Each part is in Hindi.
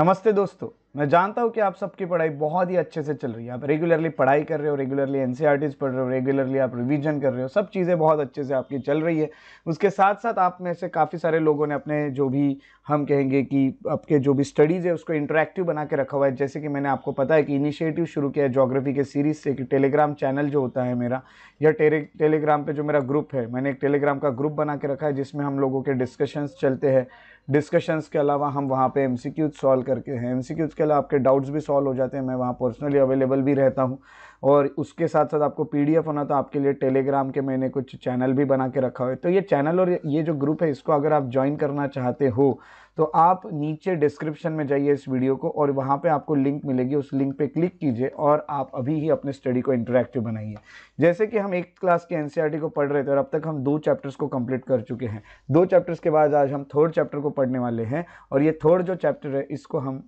नमस्ते दोस्तों मैं जानता हूँ कि आप सबकी पढ़ाई बहुत ही अच्छे से चल रही है आप रेगुलरली पढ़ाई कर रहे हो रेगुलरली एन e पढ़ रहे हो रेगुलरली आप रिवीजन कर रहे हो सब चीज़ें बहुत अच्छे से आपकी चल रही है उसके साथ साथ आप में से काफ़ी सारे लोगों ने अपने जो भी हम कहेंगे कि आपके जो भी स्टडीज़ है उसको इंटरेक्टिव बना के रखा हुआ है जैसे कि मैंने आपको पता है कि इनिशिएटिव शुरू किया है जोग्राफी के सीरीज़ से कि टेलीग्राम चैनल जो होता है मेरा या टेलीग्राम पर जो मेरा ग्रुप है मैंने एक टेलीग्राम का ग्रुप बना के रखा है जिसमें हम लोगों के डिस्कशंस चलते हैं डिस्कशंस के अलावा हम वहाँ पर एम सी क्यूज सॉल्व करके हैं एम सी उसके अलावा आपके डाउट्स भी सॉल्व हो जाते हैं मैं वहाँ पर्सनली अवेलेबल भी रहता हूँ और उसके साथ साथ आपको पी डी एफ होना तो आपके लिए टेलीग्राम के मैंने कुछ चैनल भी बना के रखा हुआ है तो ये चैनल और ये जो ग्रुप है इसको अगर आप ज्वाइन करना चाहते हो तो आप नीचे डिस्क्रिप्शन में जाइए इस वीडियो को और वहाँ पे आपको लिंक मिलेगी उस लिंक पे क्लिक कीजिए और आप अभी ही अपने स्टडी को इंटरेक्टिव बनाइए जैसे कि हम एक क्लास के एनसीईआरटी को पढ़ रहे थे और अब तक हम दो चैप्टर्स को कंप्लीट कर चुके हैं दो चैप्टर्स के बाद आज हम थर्ड चैप्टर को पढ़ने वाले हैं और ये थर्ड जो चैप्टर है इसको हम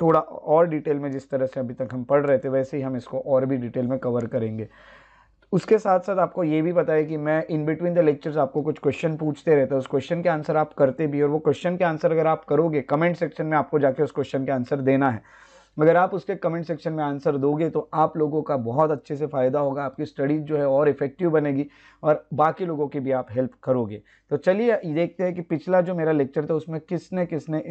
थोड़ा और डिटेल में जिस तरह से अभी तक हम पढ़ रहे थे वैसे ही हम इसको और भी डिटेल में कवर करेंगे उसके साथ साथ आपको ये भी पता है कि मैं इन बिटवीन द लेक्चर्स आपको कुछ क्वेश्चन पूछते रहता हूँ उस क्वेश्चन के आंसर आप करते भी और वो क्वेश्चन के आंसर अगर आप करोगे कमेंट सेक्शन में आपको जाके उस क्वेश्चन के आंसर देना है मगर आप उसके कमेंट सेक्शन में आंसर दोगे तो आप लोगों का बहुत अच्छे से फ़ायदा होगा आपकी स्टडीज़ जो है और इफ़ेक्टिव बनेगी और बाकी लोगों की भी आप हेल्प करोगे तो चलिए देखते हैं कि पिछला जो मेरा लेक्चर था उसमें किसने किसने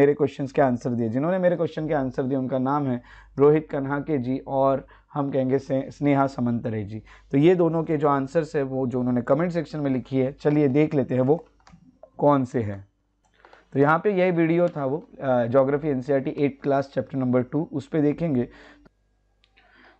मेरे क्वेश्चन के आंसर दिए जिन्होंने मेरे क्वेश्चन के आंसर दिए उनका नाम है रोहित कन्हाके जी और हम कहेंगे स्नेहा समंतरे जी तो ये दोनों के जो आंसर्स है वो जो उन्होंने कमेंट सेक्शन में लिखी है चलिए देख लेते हैं वो कौन से हैं तो यहाँ पे यही वीडियो था वो geography N C class chapter number two उस पर देखेंगे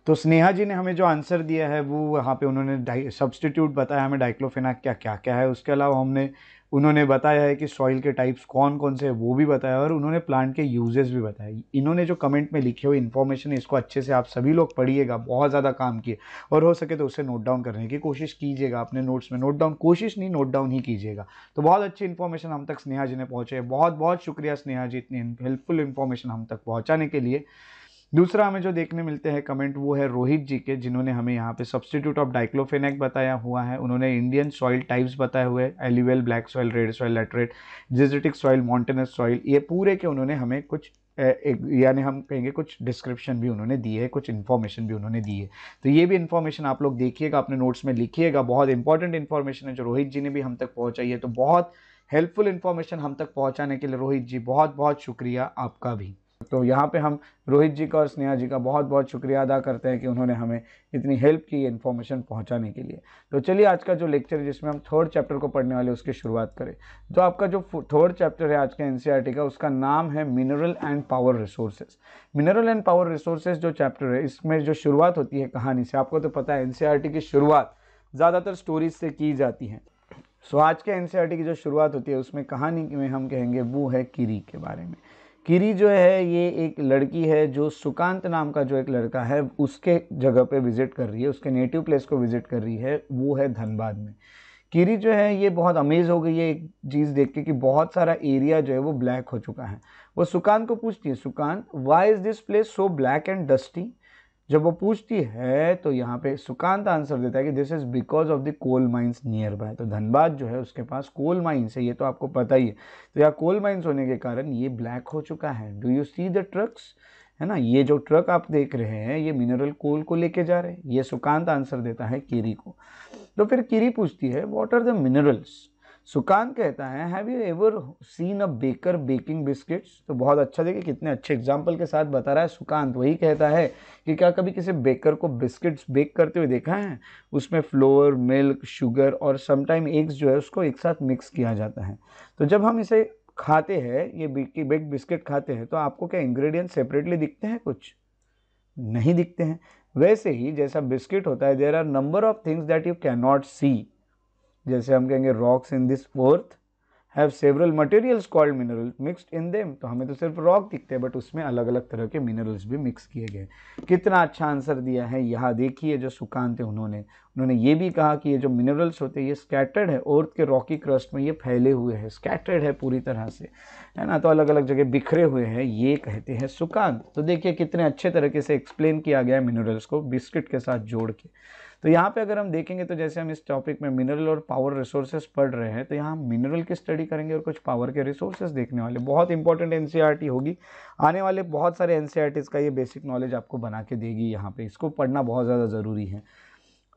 तो स्नेहा जी ने हमें जो आंसर दिया है वो वहाँ पे उन्होंने सब्सटीट्यूट बताया हमें डाइक्लोफेनाक क्या क्या क्या है उसके अलावा हमने उन्होंने बताया है कि सॉइल के टाइप्स कौन कौन से वो भी बताया और उन्होंने प्लांट के यूजेस भी बताए इन्होंने जो कमेंट में लिखे हुए इन्फॉर्मेशन है इसको अच्छे से आप सभी लोग पढ़िएगा बहुत ज़्यादा काम किए और हो सके तो उसे नोट डाउन करने की कोशिश कीजिएगा अपने नोट्स में नोट डाउन कोशिश नहीं नोट डाउन ही कीजिएगा तो बहुत अच्छी इन्फॉर्मेशन हम तक स्नेहा जी ने पहुँचे बहुत बहुत शुक्रिया स्नेहा जी इतनी हेल्पफुल इन्फॉर्मेशन हम तक पहुँचाने के लिए दूसरा हमें जो देखने मिलते हैं कमेंट वो है रोहित जी के जिन्होंने हमें यहाँ पे सब्सटीट्यूट ऑफ डाइक्लोफेनेक बताया हुआ है उन्होंने इंडियन सॉइल टाइप्स बताए हुए alluvial black soil red soil laterite जेजेटिक सॉइल माउंटेनस सॉइल ये पूरे के उन्होंने हमें कुछ यानी हम कहेंगे कुछ डिस्क्रिप्शन भी उन्होंने दिए है कुछ इन्फॉर्मेशन भी उन्होंने दी है तो ये भी इन्फॉर्मेशन आप लोग देखिएगा अपने नोट्स में लिखिएगा बहुत इंपॉर्टेंट इन्फॉर्मेशन है जो रोहित जी ने भी हम तक पहुँचाई है तो बहुत हेल्पफुल इन्फॉर्मेशन हम तक पहुँचाने के लिए रोहित जी बहुत बहुत शुक्रिया आपका भी तो यहाँ पे हम रोहित जी का और स्नेहा जी का बहुत बहुत शुक्रिया अदा करते हैं कि उन्होंने हमें इतनी हेल्प की इन्फॉर्मेशन पहुँचाने के लिए तो चलिए आज का जो लेक्चर है जिसमें हम थर्ड चैप्टर को पढ़ने वाले उसकी शुरुआत करें तो आपका जो थर्ड चैप्टर है आज का एन e का उसका नाम है mineral and power resources mineral and power resources जो चैप्टर है इसमें जो शुरुआत होती है कहानी से आपको तो पता है एन e की शुरुआत ज़्यादातर स्टोरीज से की जाती है सो so, आज के एन e की जो शुरुआत होती है उसमें कहानी में हम कहेंगे वो है किरी के बारे में किरी जो है ये एक लड़की है जो सुकांत नाम का जो एक लड़का है उसके जगह पे विज़िट कर रही है उसके नेटिव प्लेस को विज़िट कर रही है वो है धनबाद में किरी जो है ये बहुत अमेज हो गई है एक चीज़ देख के कि बहुत सारा एरिया जो है वो ब्लैक हो चुका है वो सुकांत को पूछती है Sukant why is this place so black and dusty जब वो पूछती है तो यहाँ पे सुकांत आंसर देता है कि this is because of the coal mines nearby तो धनबाद जो है उसके पास कोल माइंस है ये तो आपको पता ही है तो यहाँ कोल माइंस होने के कारण ये ब्लैक हो चुका है do you see the trucks है ना ये जो ट्रक आप देख रहे हैं ये मिनरल कोल को लेके जा रहे हैं ये सुकांत आंसर देता है किरी को तो फिर किरी पूछती है what are the minerals Sukant कहता है have you ever seen a baker baking biscuits तो बहुत अच्छा देखिए कितने अच्छे एग्जाम्पल के साथ बता रहा है सुकांत तो वही कहता है कि क्या कभी किसी बेकर को बिस्किट्स बेक करते हुए देखा है उसमें फ्लोर मिल्क शुगर और समटाइम एग्स जो है उसको एक साथ मिक्स किया जाता है तो जब हम इसे खाते हैं ये बेक बिस्किट खाते हैं तो आपको क्या इंग्रेडिएंट सेपरेटली दिखते हैं कुछ नहीं दिखते हैं वैसे ही जैसा बिस्किट होता है there are number of things that you can not see जैसे हम कहेंगे rocks in this earth have several materials called mineral mixed in them तो हमें तो सिर्फ रॉक दिखते हैं बट उसमें अलग अलग तरह के मिनरल्स भी मिक्स किए गए कितना अच्छा आंसर दिया है यहाँ देखिए जो सुकांत है उन्होंने उन्होंने ये भी कहा कि ये जो मिनरल्स होते हैं ये स्कैटर्ड है अर्थ के रॉकी क्रस्ट में ये फैले हुए हैं स्कैटर्ड है पूरी तरह से है ना तो अलग अलग जगह बिखरे हुए हैं ये कहते हैं सुकांत तो देखिए कितने अच्छे तरीके से एक्सप्लेन किया गया है मिनरल्स को बिस्किट के साथ जोड़ के तो यहाँ पे अगर हम देखेंगे तो जैसे हम इस टॉपिक में मिनरल और पावर रिसोर्सेज पढ़ रहे हैं तो यहाँ मिनरल की स्टडी करेंगे और कुछ पावर के रिसोर्सेज देखने वाले बहुत इंपॉर्टेंट एन e होगी आने वाले बहुत सारे एन e का ये बेसिक नॉलेज आपको बना के देगी यहाँ पर इसको पढ़ना बहुत ज़्यादा ज़रूरी है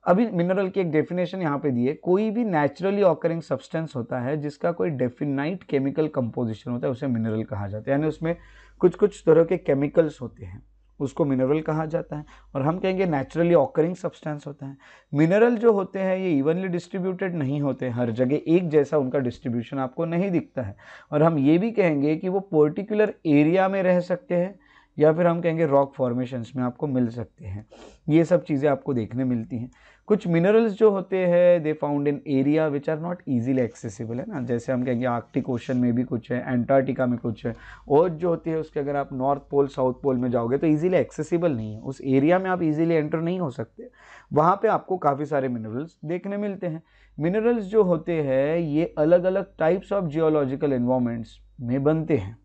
अभी मिनरल की एक डेफिनेशन यहाँ पे दी है कोई भी नेचुरली ऑकरिंग सब्सटेंस होता है जिसका कोई डेफिनाइट केमिकल कंपोजिशन होता है उसे मिनरल कहा जाता है यानी उसमें कुछ कुछ तरह के केमिकल्स होते हैं उसको मिनरल कहा जाता है और हम कहेंगे नेचुरली ऑकरिंग सब्सटेंस होता है मिनरल जो होते हैं ये इवनली डिस्ट्रीब्यूटेड नहीं होते हर जगह एक जैसा उनका डिस्ट्रीब्यूशन आपको नहीं दिखता है और हम ये भी कहेंगे कि वो पर्टिकुलर एरिया में रह सकते हैं या फिर हम कहेंगे रॉक फॉर्मेशंस में आपको मिल सकते हैं ये सब चीज़ें आपको देखने मिलती हैं कुछ मिनरल्स जो होते हैं they found in area which are not easily accessible है ना जैसे हम कहेंगे आर्कटिक ओशन में भी कुछ है एंटार्क्टिका में कुछ है और जो होती है उसके अगर आप नॉर्थ पोल साउथ पोल में जाओगे तो ईजिली एक्सेसिबल नहीं है उस एरिया में आप ईजिली एंटर नहीं हो सकते वहाँ पर आपको काफ़ी सारे मिनरल्स देखने मिलते हैं मिनरल्स जो होते हैं ये अलग अलग टाइप्स ऑफ जियोलॉजिकल इन्वामेंट्स में बनते हैं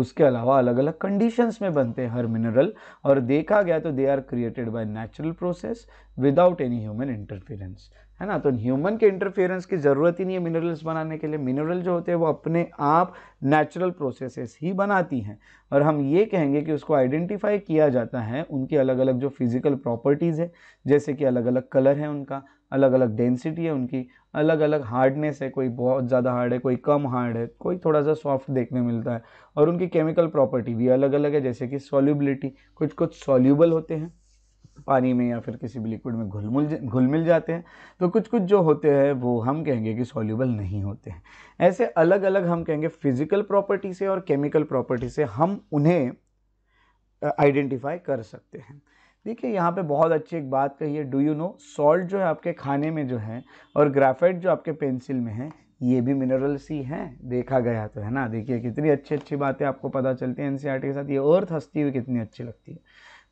उसके अलावा अलग अलग कंडीशंस में बनते हैं हर मिनरल और देखा गया तो they are created by natural process without any human interference है ना तो ह्यूमन के इंटरफेरेंस की ज़रूरत ही नहीं है मिनरल्स बनाने के लिए मिनरल जो होते हैं वो अपने आप नेचुरल प्रोसेसेस ही बनाती हैं और हम ये कहेंगे कि उसको आइडेंटिफाई किया जाता है उनकी अलग अलग जो फिज़िकल प्रॉपर्टीज़ है जैसे कि अलग अलग कलर है उनका अलग अलग डेंसिटी है उनकी अलग अलग हार्डनेस है कोई बहुत ज़्यादा हार्ड है कोई कम हार्ड है कोई थोड़ा सा सॉफ्ट देखने मिलता है और उनकी केमिकल प्रॉपर्टी भी अलग अलग है जैसे कि सॉल्युबिलिटी कुछ कुछ सॉल्यूबल होते हैं पानी में या फिर किसी भी लिक्विड में घुलमुल घुल मिल जाते हैं तो कुछ कुछ जो होते हैं वो हम कहेंगे कि सॉल्यूबल नहीं होते हैं ऐसे अलग अलग हम कहेंगे फिज़िकल प्रॉपर्टी से और केमिकल प्रॉपर्टी से हम उन्हें आइडेंटिफाई कर सकते हैं देखिए यहाँ पे बहुत अच्छी एक बात कही है डू यू नो सॉल्ट जो है आपके खाने में जो है और ग्राफाइट जो आपके पेंसिल में है ये भी मिनरल सी हैं देखा गया तो है ना देखिए कितनी अच्छी अच्छी बातें आपको पता चलती हैं एन e के साथ ये अर्थ हस्ती हुई कितनी अच्छी लगती है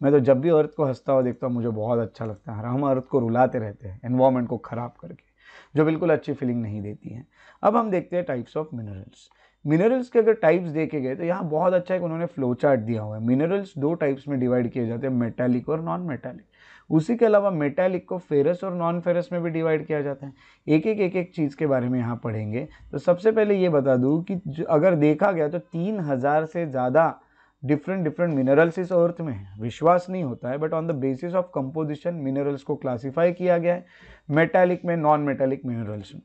मैं तो जब भी अर्थ को हंसता हुआ देखता हूँ मुझे बहुत अच्छा लगता है हम अर्थ को रुलाते रहते हैं इन्वामेंट को ख़राब करके जो बिल्कुल अच्छी फीलिंग नहीं देती है अब हम देखते हैं टाइप्स ऑफ मिनरल्स मिनरल्स के अगर टाइप्स देखे गए तो यहाँ बहुत अच्छा है कि उन्होंने फ्लो चार्ट दिया हुआ है मिनरल्स दो टाइप्स में डिवाइड किए जाते हैं मेटालिक और नॉन मेटालिक उसी के अलावा मेटालिक को फेरस और नॉन फेरस में भी डिवाइड किया जाता है एक एक एक एक चीज़ के बारे में यहाँ पढ़ेंगे तो सबसे पहले ये बता दूँ कि अगर देखा गया तो तीन हज़ार से ज़्यादा डिफरेंट डिफरेंट मिनरल्स इस अर्थ में है विश्वास नहीं होता है but on the basis of composition minerals को क्लासिफाई किया गया है मेटेलिक में नॉन मेटेलिक मिनरल्स में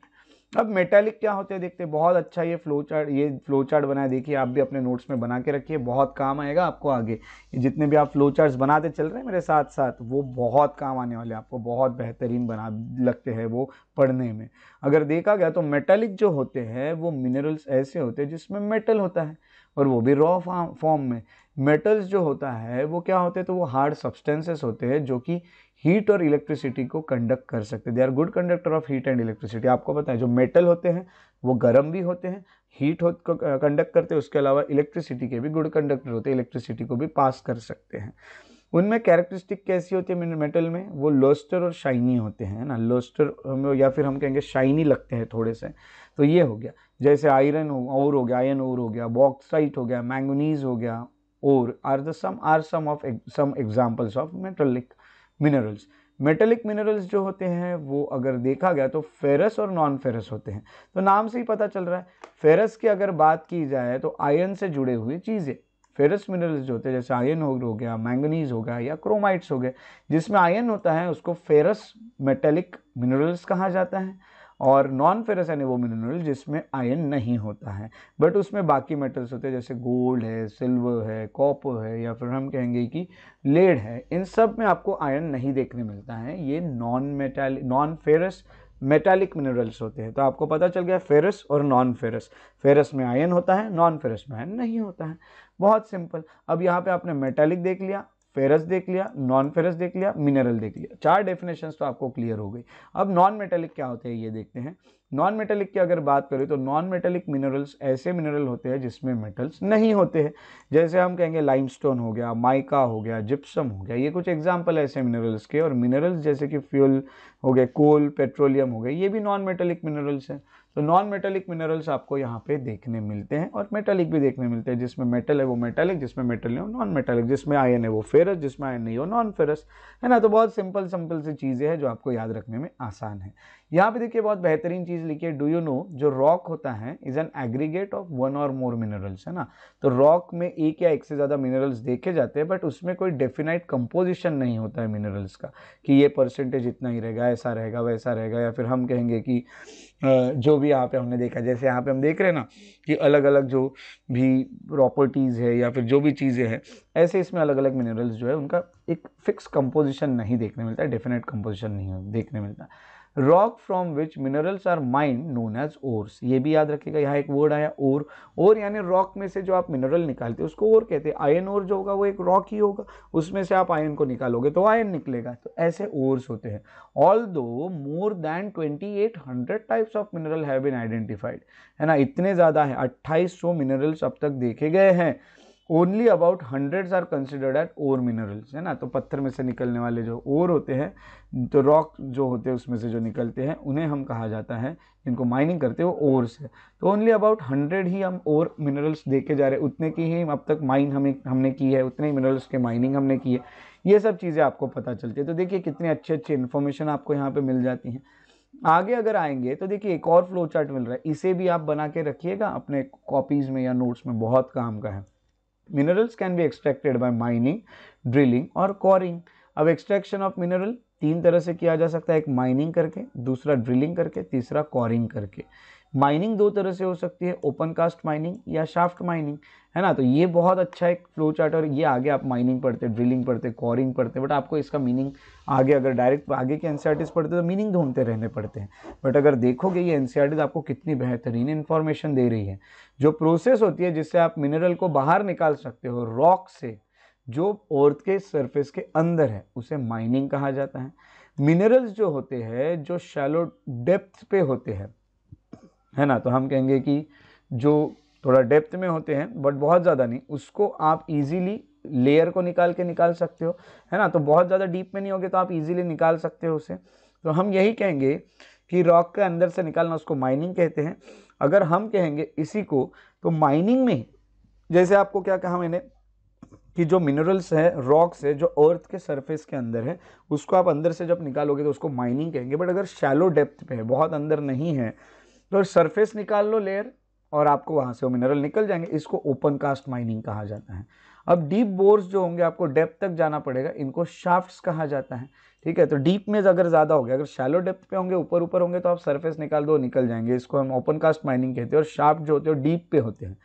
अब मेटेलिक क्या होते हैं देखते हैं बहुत अच्छा ये फ्लो चार्ट ये फ्लो चार्ट बनाया देखिए आप भी अपने नोट्स में बना के रखिए बहुत काम आएगा आपको आगे जितने भी आप फ्लो चार्ट्स बनाते चल रहे हैं मेरे साथ साथ वो बहुत काम आने वाले आपको बहुत बेहतरीन बना लगते हैं वो पढ़ने में अगर देखा गया तो मेटेलिक जो होते हैं वो मिनरल्स ऐसे होते हैं जिसमें मेटल होता है और वो भी रॉ फॉर्म में मेटल्स जो होता है वो क्या होते हैं तो वो हार्ड सब्सटेंसेस होते हैं जो कि हीट और इलेक्ट्रिसिटी को कंडक्ट कर सकते they are good conductor of heat and electricity आपको पता है जो मेटल होते हैं वो गर्म भी होते हैं हीट हो कंडक्ट करते हैं उसके अलावा इलेक्ट्रिसिटी के भी गुड कंडक्टर होते हैं इलेक्ट्रिसिटी को भी पास कर सकते हैं उनमें कैरेक्टरिस्टिक कैसी होती है मेटल में वो लोस्टर और शाइनी होते हैं ना लोस्टर या फिर हम कहेंगे शाइनी लगते हैं थोड़े से तो ये हो गया जैसे आयरन और हो गया आयन और हो गया बॉक्साइट हो गया मैंगनीज हो गया और are the some are some of some examples of metallic minerals metallic minerals जो होते हैं वो अगर देखा गया तो फेरस और नॉन फेरस होते हैं तो नाम से ही पता चल रहा है फेरस की अगर बात की जाए तो आयन से जुड़े हुए चीज़ें फेरस मिनरल्स जो होते हैं जैसे आयन हो गया मैंगनीज हो गया या क्रोमाइट्स हो गए जिसमें आयन होता है उसको फेरस मेटेलिक मिनरल्स कहा जाता है और नॉन फेरस यानी वो मिनरल जिसमें आयन नहीं होता है बट उसमें बाकी मेटल्स होते हैं जैसे गोल्ड है सिल्वर है कॉपर है या फिर हम कहेंगे कि लेड है इन सब में आपको आयन नहीं देखने मिलता है ये non metal non ferrous metallic minerals होते हैं तो आपको पता चल गया फेरस और नॉन फेरस फेरस में आयन होता है नॉन फेरस में आयन नहीं होता है बहुत सिंपल अब यहाँ पे आपने मेटालिक देख लिया फेरस देख लिया नॉन फेरस देख लिया मिनरल देख लिया चार डेफिनेशंस तो आपको क्लियर हो गई अब नॉन मेटेलिक क्या होते हैं ये देखते हैं नॉन मेटेलिक की अगर बात करें तो नॉन मेटेलिक मिनरल्स ऐसे मिनरल होते हैं जिसमें मेटल्स नहीं होते हैं जैसे हम कहेंगे लाइमस्टोन हो गया माइका हो गया जिप्सम हो गया ये कुछ एग्जाम्पल ऐसे मिनरल्स के और मिनरल्स जैसे कि फ्यूल हो गए कोल पेट्रोलियम हो गए ये भी नॉन मेटेलिक मिनरल्स हैं तो नॉन मेटेलिक मिनरल्स आपको यहाँ पे देखने मिलते हैं और मेटेलिक भी देखने मिलते हैं जिसमें मेटल है वो मेटेलिक जिसमें मेटल नहीं हो नॉन मेटेलिक जिसमें आयन है वो फेरस जिसमें आयन नहीं हो नॉन फेरस है ना तो बहुत सिंपल सिंपल सी चीज़ें हैं जो आपको याद रखने में आसान है यहाँ पे देखिए बहुत बेहतरीन चीज़ लिखी है डू यू नो जो रॉक होता है is an aggregate of one or more minerals है ना तो रॉक में एक या एक से ज़्यादा मिनरल्स देखे जाते हैं बट उसमें कोई डेफिनाइट कंपोजिशन नहीं होता है मिनरल्स का कि ये परसेंटेज इतना ही रहेगा ऐसा रहेगा वैसा रहेगा या फिर हम कहेंगे कि जो भी यहाँ पे हमने देखा जैसे यहाँ पे हम देख रहे हैं ना कि अलग अलग जो भी प्रॉपर्टीज़ है या फिर जो भी चीज़ें हैं ऐसे इसमें अलग अलग मिनरल्स जो है उनका एक फिक्स कंपोजिशन नहीं देखने मिलता है डेफिनेट कंपोजिशन नहीं देखने मिलता rock from which minerals are mined known as ores ये भी याद रखेगा यहाँ एक वर्ड आया ओर ओर यानी रॉक में से जो आप मिनरल निकालते हैं उसको ओर कहते हैं आयन ओर जो होगा वो एक रॉक ही होगा उसमें से आप आयन को निकालोगे तो आयन निकलेगा तो ऐसे ओर्स होते हैं although more than twenty eight hundred types of mineral have been identified है ना इतने ज़्यादा है अट्ठाईस सौ मिनरल्स अब तक देखे गए हैं only about hundreds are considered at ore minerals है ना तो पत्थर में से निकलने वाले जो ओर होते हैं तो रॉक जो होते हैं उसमें से जो निकलते हैं उन्हें हम कहा जाता है जिनको माइनिंग करते हैं वो ओर्स है तो ओनली अबाउट हंड्रेड ही हम ओर मिनरल्स देके जा रहे हैं उतने की ही अब तक माइन हमें हमने की है उतने ही मिनरल्स के माइनिंग हमने की है ये सब चीज़ें आपको पता चलती है तो देखिए कितने अच्छे अच्छे इन्फॉर्मेशन आपको यहाँ पर मिल जाती हैं आगे अगर आएंगे तो देखिए एक और फ्लो चार्ट मिल रहा है इसे भी आप बना के रखिएगा अपने कॉपीज़ में या नोट्स में बहुत काम का है minerals can be extracted by mining drilling और कॉरिंग अब एक्सट्रैक्शन ऑफ मिनरल तीन तरह से किया जा सकता है एक माइनिंग करके दूसरा ड्रिलिंग करके तीसरा कॉरिंग करके माइनिंग दो तरह से हो सकती है ओपन कास्ट माइनिंग या शाफ्ट माइनिंग है ना तो ये बहुत अच्छा एक फ्लो चार्ट और ये आगे आप माइनिंग पढ़ते ड्रिलिंग पढ़ते कॉरिंग पढ़ते बट आपको इसका मीनिंग आगे अगर डायरेक्ट आगे के एन पढ़ते तो मीनिंग ढूंढते रहने पड़ते हैं बट अगर देखोगे ये एन आपको कितनी बेहतरीन इन्फॉर्मेशन दे रही है जो प्रोसेस होती है जिससे आप मिनरल को बाहर निकाल सकते हो रॉक से जो ओर्थ के सरफेस के अंदर है उसे माइनिंग कहा जाता है मिनरल्स जो होते हैं जो शैलो डेप्थ पे होते हैं है ना तो हम कहेंगे कि जो थोड़ा डेप्थ में होते हैं बट बहुत ज़्यादा नहीं उसको आप इजीली लेयर को निकाल के निकाल सकते हो है ना तो बहुत ज़्यादा डीप में नहीं होगे तो आप इजीली निकाल सकते हो उसे तो हम यही कहेंगे कि रॉक के अंदर से निकालना उसको माइनिंग कहते हैं अगर हम कहेंगे इसी को तो माइनिंग में जैसे आपको क्या कहा मैंने कि जो मिनरल्स है रॉक्स है जो अर्थ के सरफेस के अंदर है उसको आप अंदर से जब निकालोगे तो उसको माइनिंग कहेंगे बट अगर शैलो डेप्थ पे है बहुत अंदर नहीं है तो सरफेस निकाल लो लेयर और आपको वहाँ से वो मिनरल निकल जाएंगे इसको ओपन कास्ट माइनिंग कहा जाता है अब डीप बोर्स जो होंगे आपको डेप्थ तक जाना पड़ेगा इनको शाफ्ट्स कहा जाता है ठीक है तो डीप में अगर ज़्यादा हो गया अगर शैलो डेप्थ पे होंगे ऊपर ऊपर होंगे तो आप सरफेस निकाल दो निकल जाएंगे इसको हम ओपन कास्ट माइनिंग कहते हैं और शाफ्ट जो होते हैं डीप पे होते हैं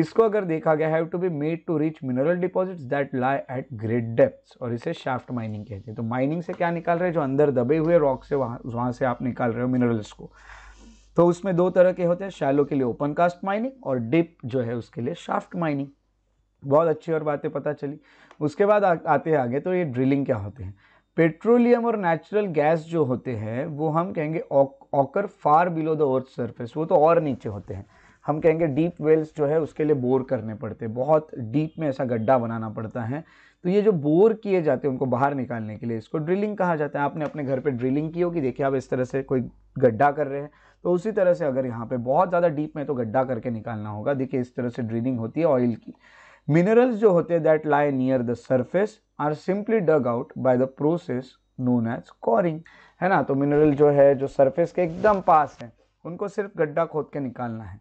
इसको अगर देखा गया have to be made to reach mineral deposits that lie at great depths और इसे शाफ्ट माइनिंग कहते हैं तो माइनिंग से क्या निकाल रहे हैं जो अंदर दबे हुए रॉक से वहाँ वहाँ से आप निकाल रहे हो मिनरल्स को तो उसमें दो तरह के होते हैं शैलो के लिए ओपन कास्ट माइनिंग और डिप जो है उसके लिए शाफ्ट माइनिंग बहुत अच्छी और बातें पता चली उसके बाद आ, आते हैं आगे तो ये ड्रिलिंग क्या होते हैं पेट्रोलियम और नेचुरल गैस जो होते हैं वो हम कहेंगे occur far below the earth surface वो तो और नीचे होते हैं हम कहेंगे डीप वेल्स जो है उसके लिए बोर करने पड़ते हैं बहुत डीप में ऐसा गड्ढा बनाना पड़ता है तो ये जो बोर किए जाते हैं उनको बाहर निकालने के लिए इसको ड्रिलिंग कहा जाता है आपने अपने घर पर ड्रिलिंग की होगी देखिए आप इस तरह से कोई गड्ढा कर रहे हैं तो उसी तरह से अगर यहाँ पे बहुत ज़्यादा डीप में तो गड्ढा करके निकालना होगा देखिए इस तरह से ड्रीनिंग होती है ऑयल की मिनरल्स जो होते हैं that lie near the surface are simply dug out by the process known as quarrying है ना तो मिनरल जो है जो सर्फेस के एकदम पास है उनको सिर्फ गड्ढा खोद के निकालना है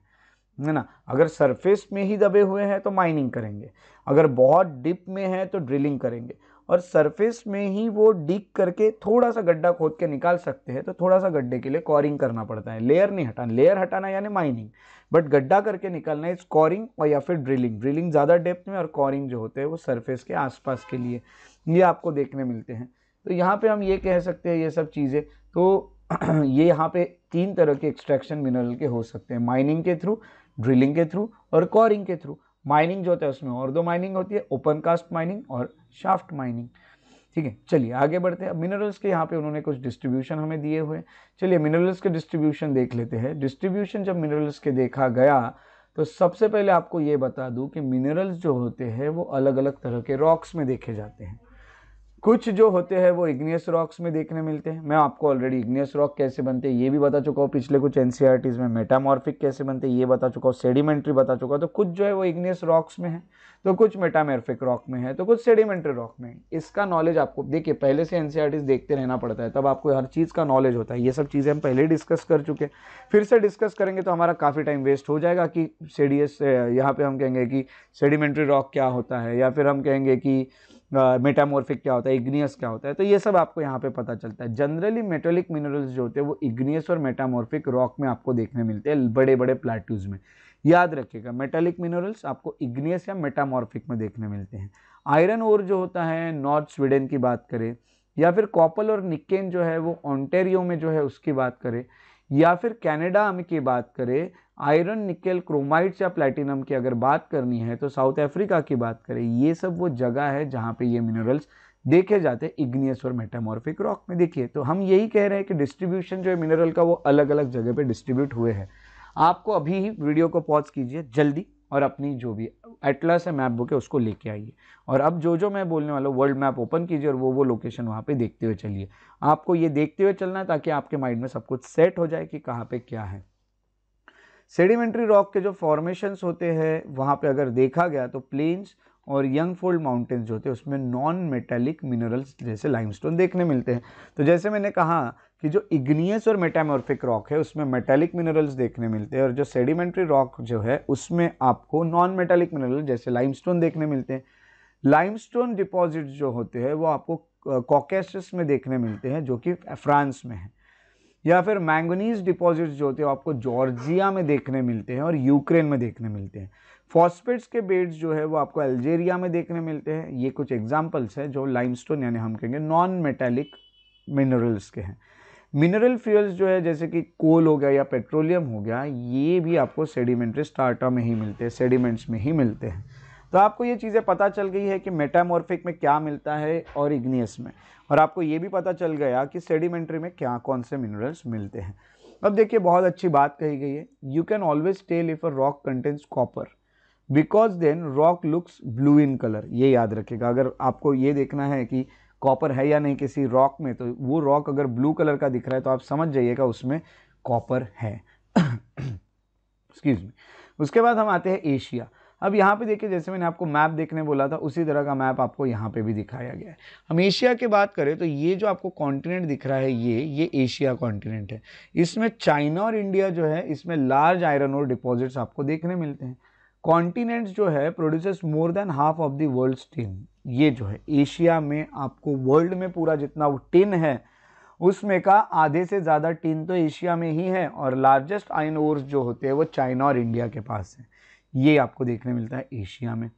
है ना अगर सरफेस में ही दबे हुए हैं तो माइनिंग करेंगे अगर बहुत डिप में है तो ड्रिलिंग करेंगे और सरफेस में ही वो डिक करके थोड़ा सा गड्ढा खोद के निकाल सकते हैं तो थोड़ा सा गड्ढे के लिए कॉरिंग करना पड़ता है लेयर नहीं हटाना लेयर हटाना यानी माइनिंग बट गड्ढा करके निकालना इज कॉरिंग और या फिर ड्रिलिंग ड्रिलिंग ज़्यादा डेप्थ में और कॉरिंग जो होते हैं वो सरफेस के आसपास के लिए ये आपको देखने मिलते हैं तो यहाँ पर हम ये कह सकते हैं ये सब चीज़ें तो ये यहाँ पे तीन तरह के एक्सट्रैक्शन मिनरल के हो सकते हैं माइनिंग के थ्रू ड्रिलिंग के थ्रू और कॉरिंग के थ्रू माइनिंग जो होता है उसमें और दो माइनिंग होती है ओपन कास्ट माइनिंग और शाफ्ट माइनिंग ठीक है चलिए आगे बढ़ते हैं मिनरल्स के यहाँ पे उन्होंने कुछ डिस्ट्रीब्यूशन हमें दिए हुए चलिए मिनरल्स के डिस्ट्रीब्यूशन देख लेते हैं डिस्ट्रीब्यूशन जब मिनरल्स के देखा गया तो सबसे पहले आपको ये बता दूँ कि मिनरल्स जो होते हैं वो अलग अलग तरह के रॉक्स में देखे जाते हैं कुछ जो होते हैं वो इग्नियस रॉक्स में देखने मिलते हैं मैं आपको ऑलरेडी इग्नियस रॉक कैसे बनते हैं ये भी बता चुका हूँ पिछले कुछ एन e में मेटामॉर्फिक कैसे बनते हैं ये बता चुका हूँ सेडिमेंट्री बता चुका हूँ तो कुछ जो है वो इग्नियस रॉक्स में है तो कुछ मेटामेरफिक रॉक में है तो कुछ सेडिमेंट्री रॉक में इसका नॉलेज आपको देखिए पहले से एन e देखते रहना पड़ता है तब आपको हर चीज़ का नॉलेज होता है ये सब चीज़ें हम पहले डिस्कस कर चुके हैं फिर से डिस्कस करेंगे तो हमारा काफ़ी टाइम वेस्ट हो जाएगा कि सेडियस यहाँ पर हम कहेंगे कि सेडिमेंट्री रॉक क्या होता है या फिर हम कहेंगे कि मेटामोर्फिक uh, क्या होता है इग्नियस क्या होता है तो ये सब आपको यहाँ पे पता चलता है जनरली मेटोलिक मिनरल्स जो होते हैं वो इग्नियस और मेटामोर्फिक रॉक में आपको देखने मिलते हैं बड़े बड़े प्लाट्यूज में याद रखिएगा मेटालिक मिनरल्स आपको इग्नियस या मेटामॉर्फिक में देखने मिलते हैं आयरन ओर जो होता है नॉर्थ स्वीडन की बात करें या फिर कॉपल और निकेन जो है वो ऑन्टेरियो में जो है उसकी बात करें या फिर कैनेडा में की बात करें आयरन निकेल क्रोमाइट्स या प्लेटिनम की अगर बात करनी है तो साउथ अफ्रीका की बात करें ये सब वो जगह है जहाँ पे ये मिनरल्स देखे जाते हैं इग्नियस और मेटामॉर्फिक रॉक में देखिए तो हम यही कह रहे हैं कि डिस्ट्रीब्यूशन जो है मिनरल का वो अलग अलग जगह पे डिस्ट्रीब्यूट हुए हैं आपको अभी ही वीडियो को पॉज कीजिए जल्दी और अपनी जो भी एटलस है मैप बुक है उसको लेके आइए और अब जो जो मैं बोलने वाला हूँ वर्ल्ड मैप ओपन कीजिए और वो वो लोकेशन वहाँ पे देखते हुए चलिए आपको ये देखते हुए चलना है ताकि आपके माइंड में सब कुछ सेट हो जाए कि कहाँ पे क्या है सेडिमेंट्री रॉक के जो फॉर्मेशंस होते हैं वहाँ पे अगर देखा गया तो प्लेन्स और यंग फोल्ड माउंटेन्स जो होते हैं उसमें नॉन मेटेलिक मिनरल्स जैसे लाइमस्टोन देखने मिलते हैं तो जैसे मैंने कहा कि जो इग्नियस और मेटामॉर्फिक रॉक है उसमें मेटेलिक मिनरल्स देखने मिलते हैं और जो सेडिमेंट्री रॉक जो है उसमें आपको नॉन मेटेलिक मिनरल जैसे लाइम देखने मिलते हैं लाइम स्टोन जो होते हैं वो आपको कॉकेसिस में देखने मिलते हैं जो कि फ्रांस में है या फिर मैंगनीज डिपॉजिट्स जो होते हैं आपको जॉर्जिया में देखने मिलते हैं और यूक्रेन में देखने मिलते हैं फॉस्फेट्स के बेड्स जो है वो आपको अल्जेरिया में देखने मिलते हैं ये कुछ एग्जाम्पल्स हैं जो लाइमस्टोन यानी हम कहेंगे नॉन मेटेलिक मिनरल्स के हैं मिनरल फ्यूल्स जो है जैसे कि कोल हो गया या पेट्रोलियम हो गया ये भी आपको सेडिमेंट्री स्टार्टा में ही मिलते हैं सेडिमेंट्स में ही मिलते हैं तो आपको ये चीज़ें पता चल गई है कि मेटामॉर्फिक में क्या मिलता है और इग्नियस में और आपको ये भी पता चल गया कि सेडिमेंट्री में क्या कौन से मिनरल्स मिलते हैं अब देखिए बहुत अच्छी बात कही गई है you can always tell if a rock contents copper because then rock looks blue in colour ये याद रखेगा अगर आपको ये देखना है कि कॉपर है या नहीं किसी रॉक में तो वो रॉक अगर ब्लू कलर का दिख रहा है तो आप समझ जाइएगा उसमें कॉपर है एक्सक्यूज मी उसके बाद हम आते हैं एशिया अब यहाँ पे देखिए जैसे मैंने आपको मैप देखने बोला था उसी तरह का मैप आपको यहाँ पे भी दिखाया गया है हम एशिया की बात करें तो ये जो आपको कॉन्टिनेंट दिख रहा है ये ये एशिया कॉन्टिनेंट है इसमें चाइना और इंडिया जो है इसमें लार्ज आयरन और डिपॉजिट्स आपको देखने मिलते हैं कॉन्टिनेंट्स जो है produces more than half of the world tin ये जो है एशिया में आपको वर्ल्ड में पूरा जितना वो टिन है उसमें का आधे से ज़्यादा टिन तो एशिया में ही है और लार्जेस्ट आयन ओर्स जो होते हैं वो चाइना और इंडिया के पास है ये आपको देखने मिलता है एशिया में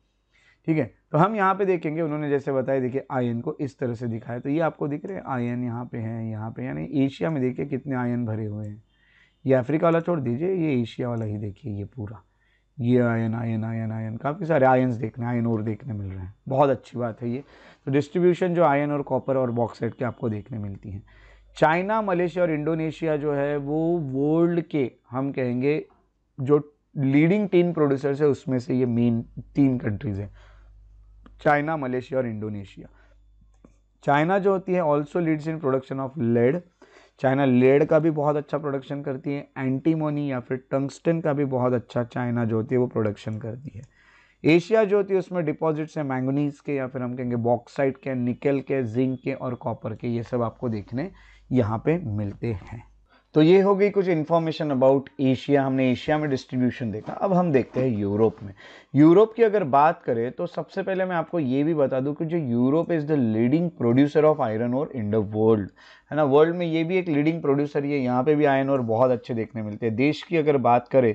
ठीक है तो हम यहाँ पे देखेंगे उन्होंने जैसे बताया देखिए आयन को इस तरह से दिखाया तो ये आपको दिख रहे हैं आयन यहाँ पे है यहाँ पे यानी एशिया में देखिए कितने आयन भरे हुए हैं ये अफ्रीका वाला छोड़ दीजिए ये एशिया वाला ही देखिए ये पूरा ये आयन आयन आयन आयन काफ़ी सारे आयन्स देखने आयन और देखने मिल रहे हैं बहुत अच्छी बात है ये तो डिस्ट्रीब्यूशन जो आयन और कॉपर और बॉक्साइड के आपको देखने मिलती हैं चाइना मलेशिया और इंडोनेशिया जो है वो वर्ल्ड के हम कहेंगे जो लीडिंग तीन प्रोड्यूसर्स है उसमें से ये मेन तीन कंट्रीज़ हैं चाइना मलेशिया और इंडोनेशिया चाइना जो होती है also leads in production of lead China lead का भी बहुत अच्छा प्रोडक्शन करती है एंटीमोनी या फिर टंगस्टन का भी बहुत अच्छा चाइना जो होती है वो प्रोडक्शन करती है एशिया जो होती है उसमें डिपॉजिट्स हैं मैंगनीज के या फिर हम कहेंगे बॉक्साइट के निकल के जिंक के और कॉपर के ये सब आपको देखने यहाँ पे मिलते हैं तो ये हो गई कुछ इन्फॉर्मेशन अबाउट एशिया हमने एशिया में डिस्ट्रीब्यूशन देखा अब हम देखते हैं यूरोप में यूरोप की अगर बात करें तो सबसे पहले मैं आपको ये भी बता दूं कि जो Europe is the leading producer of iron और इन द वर्ल्ड है ना वर्ल्ड में ये भी एक लीडिंग प्रोड्यूसर ही है यहाँ पर भी आयरन और बहुत अच्छे देखने मिलते हैं देश की अगर बात करें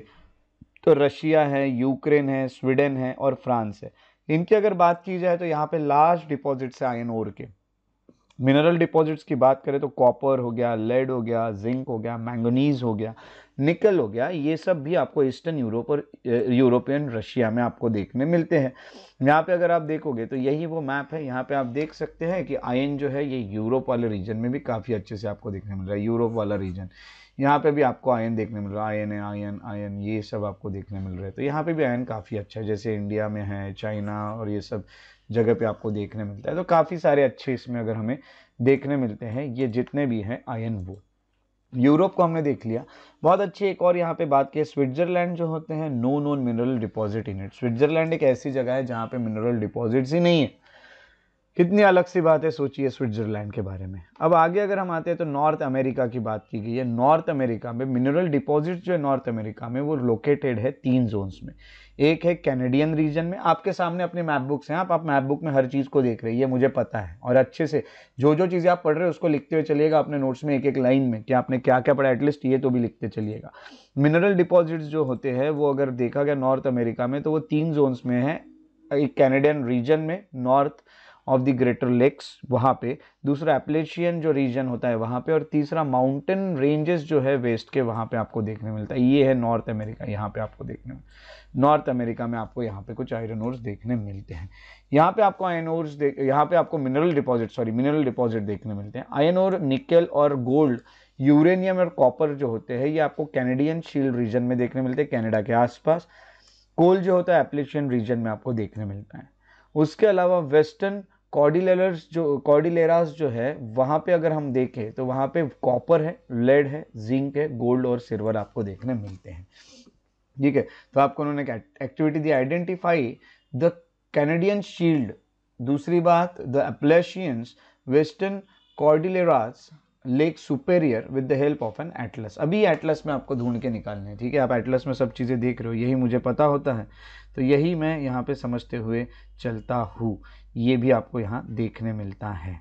तो रशिया है यूक्रेन है स्वीडन है और फ्रांस है इनकी अगर बात की जाए तो यहाँ पर लार्ज डिपॉजिट्स है आयन और के मिनरल डिपॉजिट्स की बात करें तो कॉपर हो गया लेड हो गया जिंक हो गया मैंगनीज हो गया निकल हो गया ये सब भी आपको ईस्टर्न यूरोप और यूरोपियन रशिया में आपको देखने मिलते हैं यहाँ पे अगर आप देखोगे तो यही वो मैप है यहाँ पे आप देख सकते हैं कि आयन जो है ये यूरोप वाले रीजन में भी काफ़ी अच्छे से आपको देखने मिल रहा है यूरोप वाला रीजन यहाँ पे भी आपको आयन देखने मिल रहा है आयन आयन आयन ये सब आपको देखने मिल रहा है तो यहाँ पे भी आयन काफ़ी अच्छा है जैसे इंडिया में है चाइना और ये सब जगह पे आपको देखने मिलता है तो काफ़ी सारे अच्छे इसमें अगर हमें देखने मिलते हैं ये जितने भी हैं आयन वो यूरोप को हमने देख लिया बहुत अच्छी एक और यहाँ पे बात की स्विट्जरलैंड जो होते हैं no known mineral deposit in it Switzerland एक ऐसी जगह है जहाँ पे मिनरल डिपॉजिट्स ही नहीं है कितनी अलग सी बात है सोचिए स्विट्ज़रलैंड के बारे में अब आगे अगर हम आते हैं तो नॉर्थ अमेरिका की बात की गई है नॉर्थ अमेरिका में मिनरल डिपॉजिट जो है नॉर्थ अमेरिका में वो लोकेटेड है तीन जोन्स में एक है कैनेडियन रीजन में आपके सामने अपने मैपबुक्स हैं आप आप मैपबुक में हर चीज़ को देख रही है मुझे पता है और अच्छे से जो जो चीज़ें आप पढ़ रहे हो उसको लिखते हुए चलिएगा अपने नोट्स में एक एक लाइन में कि आपने क्या क्या पढ़ा एटलीस्ट ये तो भी लिखते चलिएगा मिनरल डिपॉजिट्स जो होते हैं वो अगर देखा गया नॉर्थ अमेरिका में तो वो तीन जोन्स में है एक कैनेडियन रीजन में north of the Greater Lakes वहाँ पे दूसरा एप्लेशियन जो रीजन होता है वहाँ पे और तीसरा माउंटेन रेंजेस जो है वेस्ट के वहाँ पे आपको देखने मिलता है ये है नॉर्थ अमेरिका यहाँ पे आपको देखने नॉर्थ अमेरिका में आपको यहाँ पे कुछ आयरन ओर्स देखने मिलते हैं यहाँ पे आपको आयन ओर्स यहाँ पे आपको mineral deposit sorry mineral deposit देखने मिलते हैं आयन और निकल और गोल्ड यूरेनियम और कॉपर जो होते हैं ये आपको कैनेडियन शील्ड रीजन में देखने मिलते हैं कैनेडा के आसपास कोल जो होता है एप्लेशियन रीजन में आपको देखने मिलता है उसके अलावा वेस्टर्न कॉर्डिलेरस जो कॉर्डिलेरास जो है वहाँ पे अगर हम देखें तो वहाँ पे कॉपर है लेड है जिंक है गोल्ड और सिल्वर आपको देखने मिलते हैं ठीक है तो आपको उन्होंने एक्टिविटी दी आइडेंटिफाई द कैनेडियन शील्ड दूसरी बात the Appalachians western Cordilleras Lake Superior with the help of an atlas अभी एटलस में आपको ढूंढ के निकालने ठीक है आप एटलस में सब चीज़ें देख रहे हो यही मुझे पता होता है तो यही मैं यहाँ पे समझते हुए चलता हूँ ये भी आपको यहाँ देखने मिलता है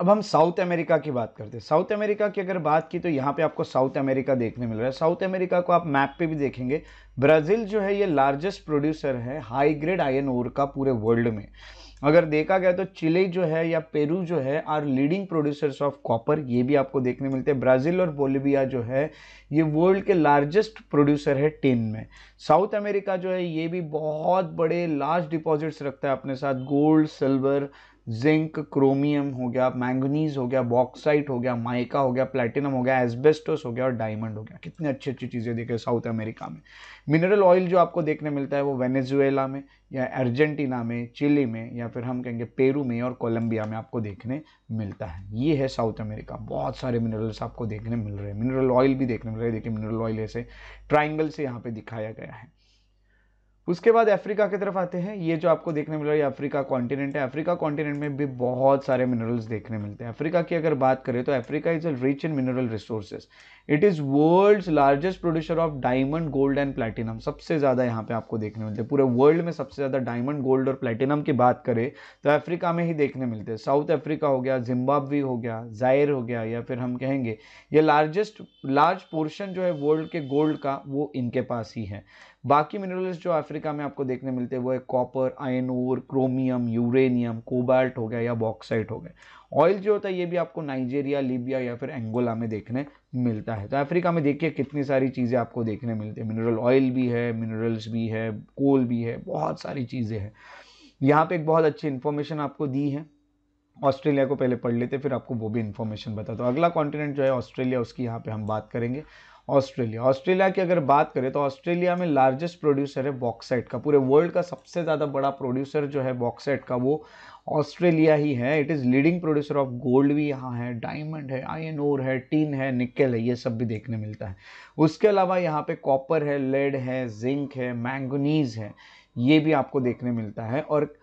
अब हम साउथ अमेरिका की बात करते हैं साउथ अमेरिका की अगर बात की तो यहाँ पे आपको साउथ अमेरिका देखने मिल रहा है साउथ अमेरिका को आप मैप पे भी देखेंगे ब्राज़ील जो है ये लार्जेस्ट प्रोड्यूसर है हाई ग्रेड आयन ओर का पूरे वर्ल्ड में अगर देखा गया तो चिले जो है या पेरू जो है are leading producers of copper ये भी आपको देखने मिलते हैं ब्राज़ील और बोलिविया जो है ये वर्ल्ड के लार्जेस्ट प्रोड्यूसर है टिन में साउथ अमेरिका जो है ये भी बहुत बड़े लार्ज डिपॉजिट्स रखता है अपने साथ गोल्ड सिल्वर जिंक क्रोमियम हो गया मैंगनीज हो गया बॉक्साइट हो गया माइका हो गया प्लेटिनम हो गया एसबेस्टोस हो गया और डायमंड हो गया कितनी अच्छी अच्छी चीज़ें देखे साउथ अमेरिका में मिनरल ऑयल जो आपको देखने मिलता है वो वेनेजुएला में या अर्जेंटीना में चिली में या फिर हम कहेंगे पेरू में और कोलंबिया में आपको देखने मिलता है ये है साउथ अमेरिका बहुत सारे मिनरल्स आपको देखने मिल रहे हैं मिनरल ऑयल भी देखने मिल रहे हैं देखिए मिनरल ऑयल ऐसे ट्राइंगल से यहाँ पे दिखाया गया है उसके बाद अफ्रीका की तरफ आते हैं ये जो आपको देखने मिल रहा है अफ्रीका कॉन्टिनेंट है अफ्रीका कॉन्टिनेंट में भी बहुत सारे मिनरल्स देखने मिलते हैं अफ्रीका की अगर बात करें तो Africa is a rich in mineral resources it is world largest producer of diamond gold and platinum सबसे ज़्यादा यहाँ पे आपको देखने मिलते हैं पूरे वर्ल्ड में सबसे ज़्यादा डायमंड गोल्ड और प्लेटिनम की बात करें तो अफ्रीका में ही देखने मिलते हैं साउथ अफ्रीका हो गया जिम्बाब्वे हो गया जायर हो गया या फिर हम कहेंगे ये लार्जेस्ट लार्ज पोर्शन जो है वर्ल्ड के गोल्ड का वो इनके पास ही है बाकी मिनरल्स जो अफ्रीका में आपको देखने मिलते हैं वो है copper iron ore chromium uranium cobalt हो गया या बॉक्साइट हो गया ऑयल जो होता है ये भी आपको नाइजीरिया लीबिया या फिर एंगोला में देखने मिलता है तो अफ्रीका में देखिए कितनी सारी चीज़ें आपको देखने मिलती है मिनरल ऑयल भी है मिनरल्स भी है कोल भी है बहुत सारी चीज़ें हैं यहाँ पे एक बहुत अच्छी इन्फॉर्मेशन आपको दी है ऑस्ट्रेलिया को पहले पढ़ लेते फिर आपको वो भी इन्फॉर्मेशन बता तो अगला कॉन्टिनेंट जो है ऑस्ट्रेलिया उसकी यहाँ पे हम बात करेंगे ऑस्ट्रेलिया ऑस्ट्रेलिया की अगर बात करें तो ऑस्ट्रेलिया में लार्जेस्ट प्रोड्यूसर है बॉक्साइट का पूरे वर्ल्ड का सबसे ज़्यादा बड़ा प्रोड्यूसर जो है बॉक्साइट का वो ऑस्ट्रेलिया ही है it is leading producer of gold भी यहाँ है डायमंड है आयन ओर है टीन है निकल है ये सब भी देखने मिलता है उसके अलावा यहाँ पे कॉपर है लेड है जिंक है मैंगनीज है ये भी आपको देखने मिलता है और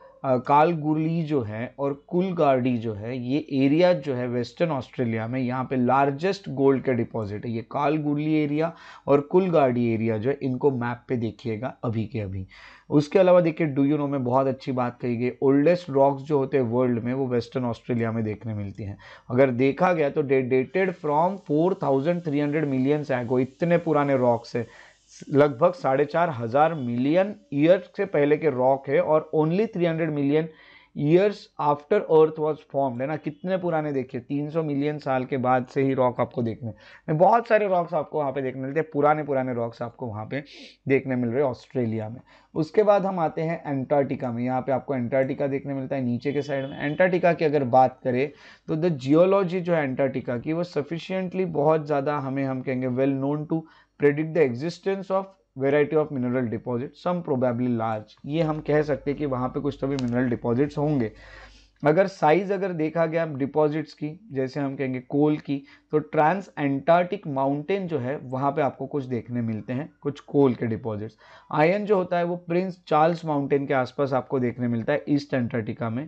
कालगुली जो है और कुलगार्डी जो है ये एरिया जो है वेस्टर्न ऑस्ट्रेलिया में यहाँ पे लार्जेस्ट गोल्ड के डिपॉजिट है ये कालगुली एरिया और कुलगार्डी एरिया जो है इनको मैप पे देखिएगा अभी के अभी उसके अलावा देखिए डू यू नो में बहुत अच्छी बात कही गई ओल्डेस्ट रॉक्स जो होते हैं वर्ल्ड में वो वेस्टर्न ऑस्ट्रेलिया में देखने मिलती हैं अगर देखा गया तो डे डेटेड फ्रॉम 4300 मिलियन सैगो इतने पुराने रॉक्स हैं लगभग साढ़े चार हज़ार मिलियन ईयर से पहले के रॉक है और only 300 million years after Earth was formed है ना कितने पुराने देखिए 300 मिलियन साल के बाद से ही रॉक आपको देखने बहुत सारे रॉक्स आपको वहाँ पे देखने मिलते हैं पुराने पुराने रॉक्स आपको वहाँ पे देखने मिल रहे ऑस्ट्रेलिया में उसके बाद हम आते हैं एंटार्टिका में यहाँ पे आपको एंटार्टिका देखने मिलता है नीचे के साइड में एंटार्टिका की अगर बात करें तो द जियोलॉजी जो है एंटार्टिका की वो सफिशियंटली बहुत ज़्यादा हमें हम कहेंगे well known to predict the existence of variety of mineral deposit some probably large ये हम कह सकते हैं कि वहाँ पे कुछ तभी मिनरल डिपॉजिट्स होंगे अगर साइज अगर देखा गया डिपॉजिट्स की जैसे हम कहेंगे कोल की तो ट्रांस एंटार्टिक माउंटेन जो है वहाँ पे आपको कुछ देखने मिलते हैं कुछ कोल के डिपॉजिट्स आयन जो होता है वो प्रिंस चार्ल्स माउंटेन के आसपास आपको देखने मिलता है ईस्ट एंटार्टिका में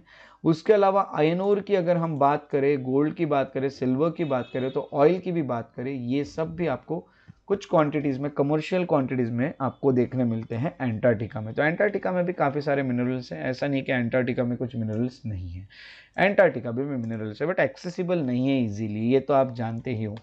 उसके अलावा आयन ओर की अगर हम बात करें गोल्ड की बात करें सिल्वर की बात करें तो ऑयल की भी बात करें ये सब भी आपको कुछ क्वांटिटीज़ में कमर्शियल क्वांटिटीज़ में आपको देखने मिलते हैं एंटार्टिका में तो एंटार्टिका में भी काफ़ी सारे मिनरल्स हैं ऐसा नहीं कि एंटार्टिका में कुछ मिनरल्स नहीं है एंटार्टिका भी में मिनरल्स है बट एक्सेसिबल नहीं है ईजीली ये तो आप जानते ही हो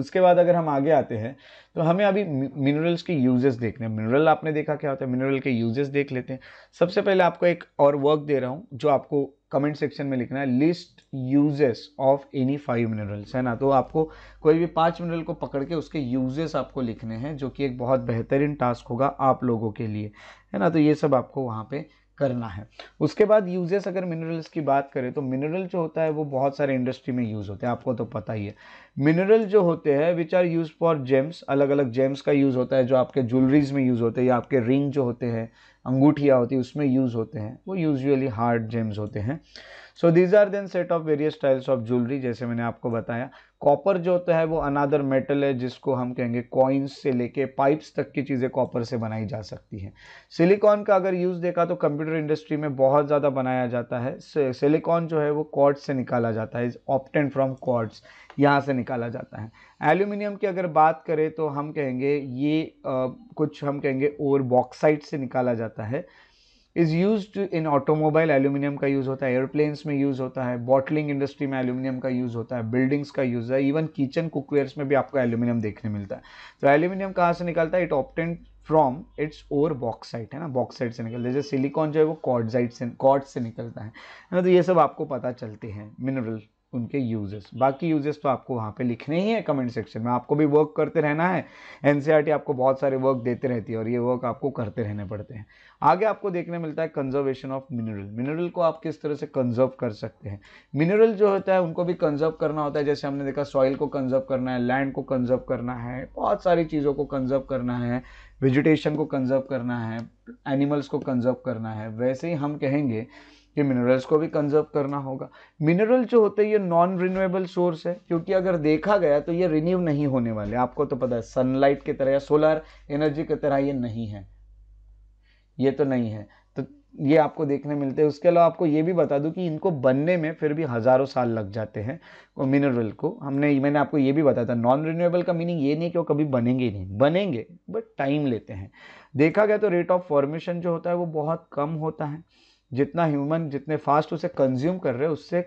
उसके बाद अगर हम आगे आते हैं तो हमें अभी मिनरल्स के यूजेस देखने हैं मिनरल आपने देखा क्या होता है मिनरल के यूजेस देख लेते हैं सबसे पहले आपको एक और वर्क दे रहा हूँ जो आपको कमेंट सेक्शन में लिखना है list uses of any five minerals है ना तो आपको कोई भी पांच मिनरल को पकड़ के उसके यूजेस आपको लिखने हैं जो कि एक बहुत बेहतरीन टास्क होगा आप लोगों के लिए है ना तो ये सब आपको वहाँ पे करना है उसके बाद यूजेस अगर मिनरल्स की बात करें तो मिनरल जो होता है वो बहुत सारे इंडस्ट्री में यूज़ होते हैं आपको तो पता ही है मिनरल जो होते हैं which are use for gems अलग अलग जेम्स का यूज़ होता है जो आपके ज्वेलरीज में यूज़ होते हैं या आपके रिंग जो होते हैं अंगूठियाँ होती है उसमें यूज़ होते हैं वो यूजअली हार्ड जेम्स होते हैं so these are then set of various styles of jewellery जैसे मैंने आपको बताया कॉपर जो होता तो है वो अनादर मेटल है जिसको हम कहेंगे कॉइन्स से लेके पाइप्स तक की चीज़ें कॉपर से बनाई जा सकती हैं सिलिकॉन का अगर यूज़ देखा तो कंप्यूटर इंडस्ट्री में बहुत ज़्यादा बनाया जाता है सिलिकॉन जो है वो कॉर्ड्स से निकाला जाता है इज ऑप्टेंट फ्रॉम कॉर्ड्स यहाँ से निकाला जाता है एल्यूमिनियम की अगर बात करें तो हम कहेंगे ये आ, कुछ हम कहेंगे और बॉक्साइट से निकाला जाता है is use in automobile aluminium का यूज़ होता है एयरप्लेन्स में यूज़ होता है बॉटलिंग इंडस्ट्री में एल्यूमिनियम का यूज़ होता है बिल्डिंग्स का यूज़ है इवन किचन कुकवेयर्स में भी आपको एल्यूमिनियम देखने मिलता है तो एल्यूमिनियम कहाँ से निकलता है it obtain from its ore bauxite है ना बॉक्साइट से निकलता है जैसे सिलिकॉन जो है वो कॉर्डसाइट से कॉर्ड से निकलता है ना तो ये सब आपको पता चलते हैं मिनरल उनके यूजेस बाकी यूजेस तो आपको वहाँ पे लिखने ही है कमेंट सेक्शन में आपको भी वर्क करते रहना है एन e आपको बहुत सारे वर्क देते रहती है और ये वर्क आपको करते रहने पड़ते हैं आगे आपको देखने मिलता है कंजर्वेशन ऑफ मिनरल मिनरल को आप किस तरह से कंजर्व कर सकते हैं मिनरल जो होता है उनको भी कंजर्व करना होता है जैसे हमने देखा सॉइल को कंजर्व करना है लैंड को कंजर्व करना है बहुत सारी चीज़ों को कंजर्व करना है वेजिटेशन को कंजर्व करना है एनिमल्स को कंजर्व करना है वैसे ही हम कहेंगे ये मिनरल्स को भी कंजर्व करना होगा मिनरल जो होते हैं ये नॉन रिन्यूएबल सोर्स है क्योंकि अगर देखा गया तो ये रिन्यू नहीं होने वाले आपको तो पता है सनलाइट की तरह या सोलर एनर्जी की तरह ये नहीं है ये तो नहीं है तो ये आपको देखने मिलते हैं उसके अलावा आपको ये भी बता दूं कि इनको बनने में फिर भी हज़ारों साल लग जाते हैं मिनरल को हमने मैंने आपको ये भी बताया था नॉन रिन्यूएबल का मीनिंग ये नहीं कि वो कभी बनेंगे नहीं बनेंगे बट टाइम लेते हैं देखा गया तो रेट ऑफ फॉर्मेशन जो होता है वो बहुत कम होता है जितना ह्यूमन जितने फास्ट उसे कंज्यूम कर रहे हैं उससे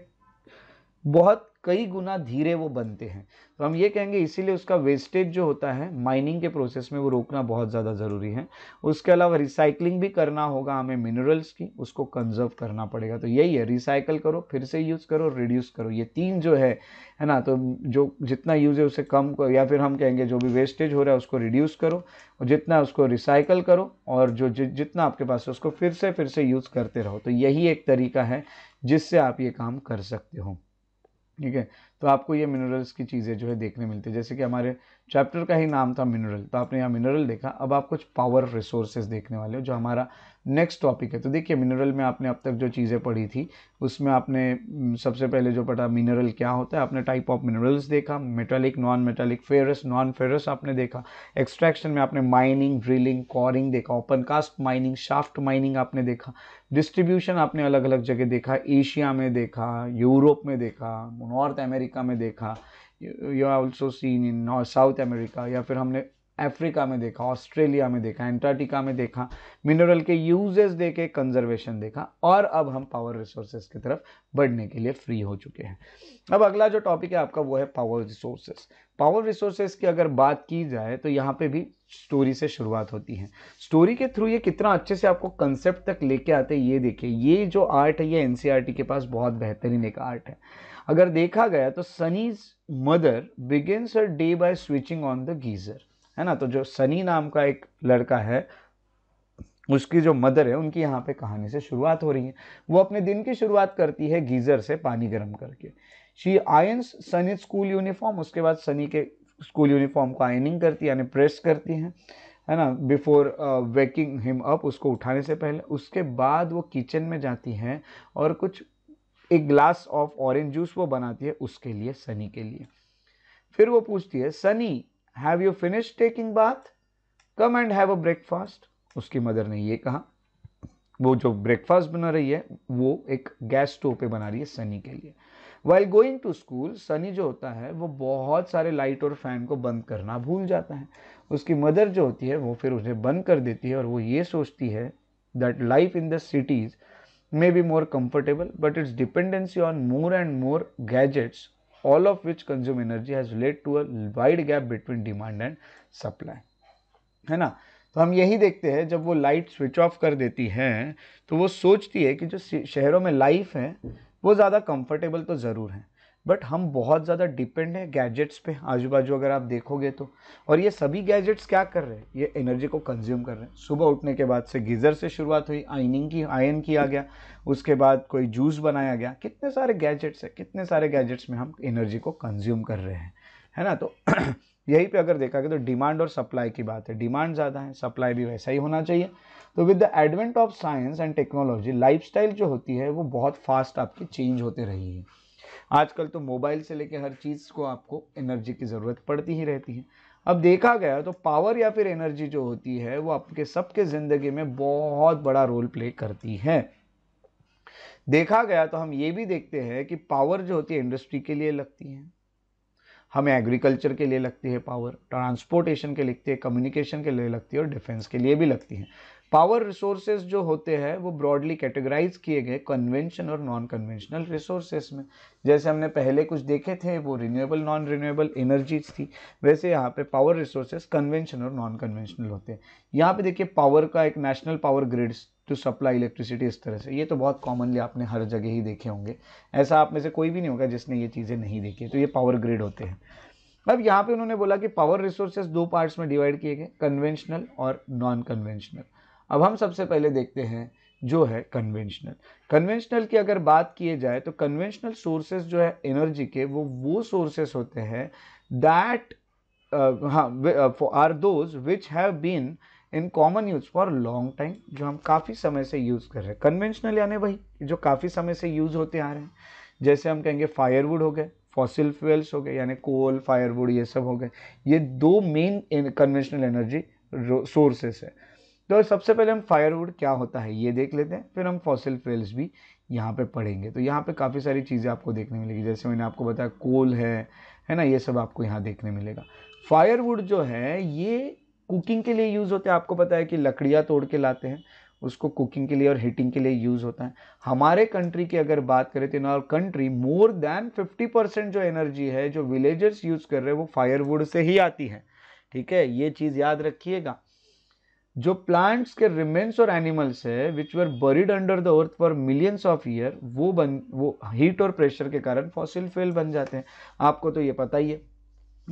बहुत कई गुना धीरे वो बनते हैं तो हम ये कहेंगे इसीलिए उसका वेस्टेज जो होता है माइनिंग के प्रोसेस में वो रोकना बहुत ज़्यादा ज़रूरी है उसके अलावा रिसाइकलिंग भी करना होगा हमें मिनरल्स की उसको कंजर्व करना पड़ेगा तो यही है रिसाइकल करो फिर से यूज़ करो रिड्यूस करो ये तीन जो है है ना तो जो जितना यूज़ है उसे कम करो या फिर हम कहेंगे जो भी वेस्टेज हो रहा है उसको रिड्यूस करो और जितना उसको रिसाइकल करो और जो जि, जितना आपके पास है उसको फिर से फिर से यूज़ करते रहो तो यही एक तरीका है जिससे आप ये काम कर सकते हो ठीक है तो आपको ये मिनरल्स की चीज़ें जो है देखने मिलती है जैसे कि हमारे चैप्टर का ही नाम था मिनरल तो आपने यहाँ मिनरल देखा अब आप कुछ पावर रिसोर्सेज देखने वाले हो जो हमारा नेक्स्ट टॉपिक है तो देखिए मिनरल में आपने अब तक जो चीज़ें पढ़ी थी उसमें आपने सबसे पहले जो पढ़ा मिनरल क्या होता है आपने टाइप ऑफ मिनरल्स देखा metallic non metallic ferrous non ferrous आपने देखा एक्सट्रैक्शन में आपने माइनिंग ड्रिलिंग कॉरिंग देखा open cast mining shaft mining आपने देखा डिस्ट्रीब्यूशन आपने अलग अलग जगह देखा एशिया में देखा यूरोप में देखा नॉर्थ अमेरिका में देखा you are also seen in South America या फिर हमने अफ्रीका में देखा ऑस्ट्रेलिया में देखा एंटार्टिका में देखा मिनरल के यूजेस देखे कंजर्वेशन देखा और अब हम पावर रिसोर्सेज की तरफ बढ़ने के लिए फ्री हो चुके हैं अब अगला जो टॉपिक है आपका वो है पावर रिसोर्सेज पावर रिसोर्सेज की अगर बात की जाए तो यहाँ पे भी स्टोरी से शुरुआत होती है स्टोरी के थ्रू ये कितना अच्छे से आपको कंसेप्ट तक लेके आते हैं ये देखिए ये जो आर्ट है ये एन e के पास बहुत बेहतरीन एक आर्ट है अगर देखा गया तो Sunny's mother begins her day by switching on the geyser है ना तो जो सनी नाम का एक लड़का है उसकी जो मदर है उनकी यहाँ पे कहानी से शुरुआत हो रही है वो अपने दिन की शुरुआत करती है गीज़र से पानी गर्म करके she irons Sunny school uniform उसके बाद सनी के स्कूल यूनिफॉर्म को आयनिंग करती है यानी प्रेस करती हैं है ना बिफोर वेकिंग हिम अप उसको उठाने से पहले उसके बाद वो किचन में जाती हैं और कुछ एक ग्लास ऑफ ऑरेंज जूस वो बनाती है उसके लिए सनी के लिए फिर वो पूछती है Sunny have you finish taking bath come and have a breakfast उसकी मदर ने ये कहा वो जो ब्रेकफास्ट बना रही है वो एक गैस स्टोव पे बना रही है सनी के लिए while going to school Sunny जो होता है वो बहुत सारे लाइट और फैन को बंद करना भूल जाता है उसकी मदर जो होती है वो फिर उसे बंद कर देती है और वो ये सोचती है that life in the cities may be more comfortable but its dependency on more and more gadgets all of which consume energy has led to a wide gap between demand and supply है ना तो हम यही देखते हैं जब वो लाइट स्विच ऑफ कर देती है तो वो सोचती है कि जो शहरों में लाइफ है वो ज़्यादा कंफर्टेबल तो ज़रूर है बट हम बहुत ज़्यादा डिपेंड हैं गैजेट्स पे आजू बाजू अगर आप देखोगे तो और ये सभी गैजेट्स क्या कर रहे हैं ये एनर्जी को कंज्यूम कर रहे हैं सुबह उठने के बाद से गीज़र से शुरुआत हुई आइनिंग की आयन किया गया उसके बाद कोई जूस बनाया गया कितने सारे गैजेट्स हैं कितने सारे गैजेट्स में हम एनर्जी को कंज्यूम कर रहे हैं है ना तो यहीं पे अगर देखा गया तो डिमांड और सप्लाई की बात है डिमांड ज़्यादा है सप्लाई भी वैसा ही होना चाहिए तो with the advent of science and technology life जो होती है वो बहुत फास्ट आपकी चेंज होते रही है आजकल तो मोबाइल से लेकर हर चीज़ को आपको एनर्जी की ज़रूरत पड़ती ही रहती है अब देखा गया तो पावर या फिर एनर्जी जो होती है वो आपके सबके ज़िंदगी में बहुत बड़ा रोल प्ले करती है देखा गया तो हम ये भी देखते हैं कि पावर जो होती है इंडस्ट्री के लिए लगती है हमें एग्रीकल्चर के लिए लगती है पावर ट्रांसपोर्टेशन के लिए लगती है कम्युनिकेशन के लिए लगती है और डिफेंस के लिए भी लगती है पावर रिसोर्सेज जो होते हैं वो ब्रॉडली कैटेगराइज किए गए कन्वेंशन और नॉन कन्वेंशनल रिसोर्सेज में जैसे हमने पहले कुछ देखे थे वो रिन्यूएबल नॉन रिन्यूएबल एनर्जीज थी वैसे यहाँ पे पावर रिसोर्सेज कन्वेंशन और नॉन कन्वेंशनल होते हैं यहाँ पे देखिए पावर का एक national power grids to supply electricity इस तरह से ये तो बहुत कॉमनली आपने हर जगह ही देखे होंगे ऐसा आप में से कोई भी नहीं होगा जिसने ये चीज़ें नहीं देखी तो ये पावर ग्रिड होते हैं अब यहाँ पे उन्होंने बोला कि पावर रिसोर्सेज दो पार्ट्स में डिवाइड किए गए कन्वेंशनल और नॉन कन्वेंशनल अब हम सबसे पहले देखते हैं जो है कन्वेंशनल कन्वेंशनल की अगर बात किए जाए तो कन्वेंशनल सोर्सेज जो है एनर्जी के वो वो सोर्सेज होते हैं दैट uh, हाँ are those which have been in common use for long time जो हम काफ़ी समय से यूज़ कर रहे हैं कन्वेंशनल यानी वही जो काफ़ी समय से यूज़ होते आ रहे हैं जैसे हम कहेंगे फायरवुड हो गए फॉसिल फ्यूल्स हो गए यानी कोल फायरवुड ये सब हो गए ये दो मेन कन्वेंशनल एनर्जी सोर्सेस है तो सबसे पहले हम फायरवुड क्या होता है ये देख लेते हैं फिर हम फॉसिल फ्यूल्स भी यहाँ पे पढ़ेंगे तो यहाँ पे काफ़ी सारी चीज़ें आपको देखने मिलेगी जैसे मैंने आपको बताया कोल है है ना ये सब आपको यहाँ देखने मिलेगा फायरवुड जो है ये कुकिंग के लिए यूज़ होते हैं आपको पता है कि लकड़ियाँ तोड़ के लाते हैं उसको कुकिंग के लिए और हीटिंग के लिए यूज़ होता है हमारे कंट्री की अगर बात करें तो in our country more than 50 percent जो एनर्जी है जो विलेजर्स यूज़ कर रहे हैं वो फायरवुड से ही आती है ठीक है ये चीज़ याद रखिएगा जो प्लांट्स के रिमेन्स और एनिमल्स है which were buried under the earth for millions of year वो बन वो हीट और प्रेशर के कारण फॉसिल फ्यूल बन जाते हैं आपको तो ये पता ही है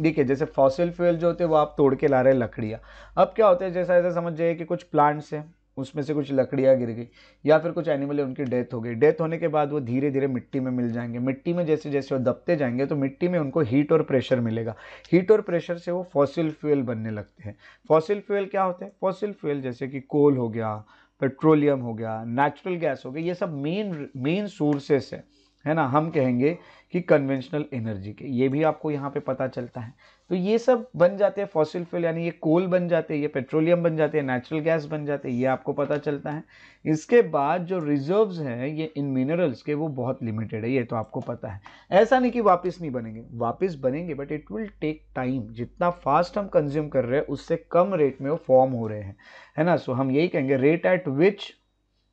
देखिए जैसे फॉसिल फ्यूल जो होते हैं वो आप तोड़ के ला रहे हैं लकड़ियाँ अब क्या होता है जैसा ऐसा समझ जाइए कि कुछ प्लांट्स हैं उसमें से कुछ लकड़ियाँ गिर गई या फिर कुछ एनिमल है उनकी डेथ हो गई डेथ होने के बाद वो धीरे धीरे मिट्टी में मिल जाएंगे मिट्टी में जैसे जैसे वो दबते जाएंगे तो मिट्टी में उनको हीट और प्रेशर मिलेगा हीट और प्रेशर से वो फॉसिल फ्यूल बनने लगते हैं फॉसिल फ्यूल क्या होते हैं फॉसिल फ्यूल जैसे कि कोल हो गया पेट्रोलियम हो गया नेचुरल गैस हो गया ये सब मेन मेन सोर्सेस है है ना हम कहेंगे कि कन्वेंशनल एनर्जी के ये भी आपको यहाँ पे पता चलता है तो ये सब बन जाते हैं फॉसिल फ्यूल यानी ये कोल बन जाते हैं ये पेट्रोलियम बन जाते हैं नेचुरल गैस बन जाते हैं ये आपको पता चलता है इसके बाद जो रिजर्व्स हैं ये इन मिनरल्स के वो बहुत लिमिटेड है ये तो आपको पता है ऐसा नहीं कि वापस नहीं बनेंगे वापस बनेंगे but it will take time जितना फास्ट हम कंज्यूम कर रहे हैं उससे कम रेट में वो फॉर्म हो रहे हैं है ना सो हम यही कहेंगे rate at which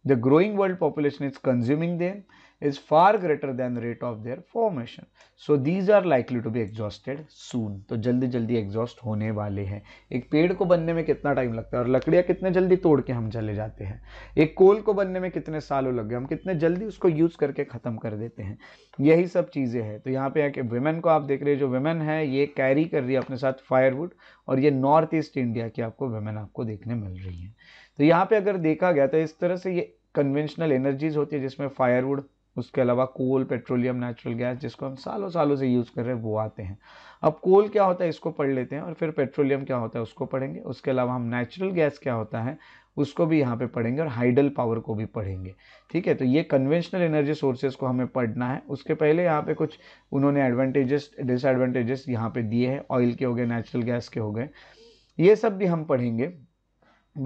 the growing world population is consuming them is far greater than rate of their formation. So these are likely to be exhausted soon. तो जल्दी जल्दी exhaust होने वाले हैं एक पेड़ को बनने में कितना टाइम लगता है और लकड़ियाँ कितने जल्दी तोड़ के हम चले जाते हैं एक कोल को बनने में कितने सालों लग गए हम कितने जल्दी उसको यूज़ करके ख़त्म कर देते हैं यही सब चीज़ें हैं तो यहाँ पे आके वेमेन को आप देख रहे हैं जो वेमेन है ये कैरी कर रही है अपने साथ फायरवुड और ये नॉर्थ ईस्ट इंडिया की आपको वेमेन आपको देखने मिल रही हैं तो यहाँ पे अगर देखा गया तो इस तरह से ये कन्वेंशनल एनर्जीज होती है जिसमें फायरवुड उसके अलावा कोल पेट्रोलियम नेचुरल गैस जिसको हम सालों सालों से यूज़ कर रहे हैं वो आते हैं अब कोल क्या होता है इसको पढ़ लेते हैं और फिर पेट्रोलियम क्या होता है उसको पढ़ेंगे उसके अलावा हम नेचुरल गैस क्या होता है उसको भी यहाँ पे पढ़ेंगे और हाइडल पावर को भी पढ़ेंगे ठीक है तो ये कन्वेंशनल एनर्जी सोर्सेज को हमें पढ़ना है उसके पहले यहाँ पे कुछ उन्होंने एडवांटेजेस डिसएडवांटेजेस यहाँ पे दिए हैं ऑयल के हो गए नेचुरल गैस के हो गए ये सब भी हम पढ़ेंगे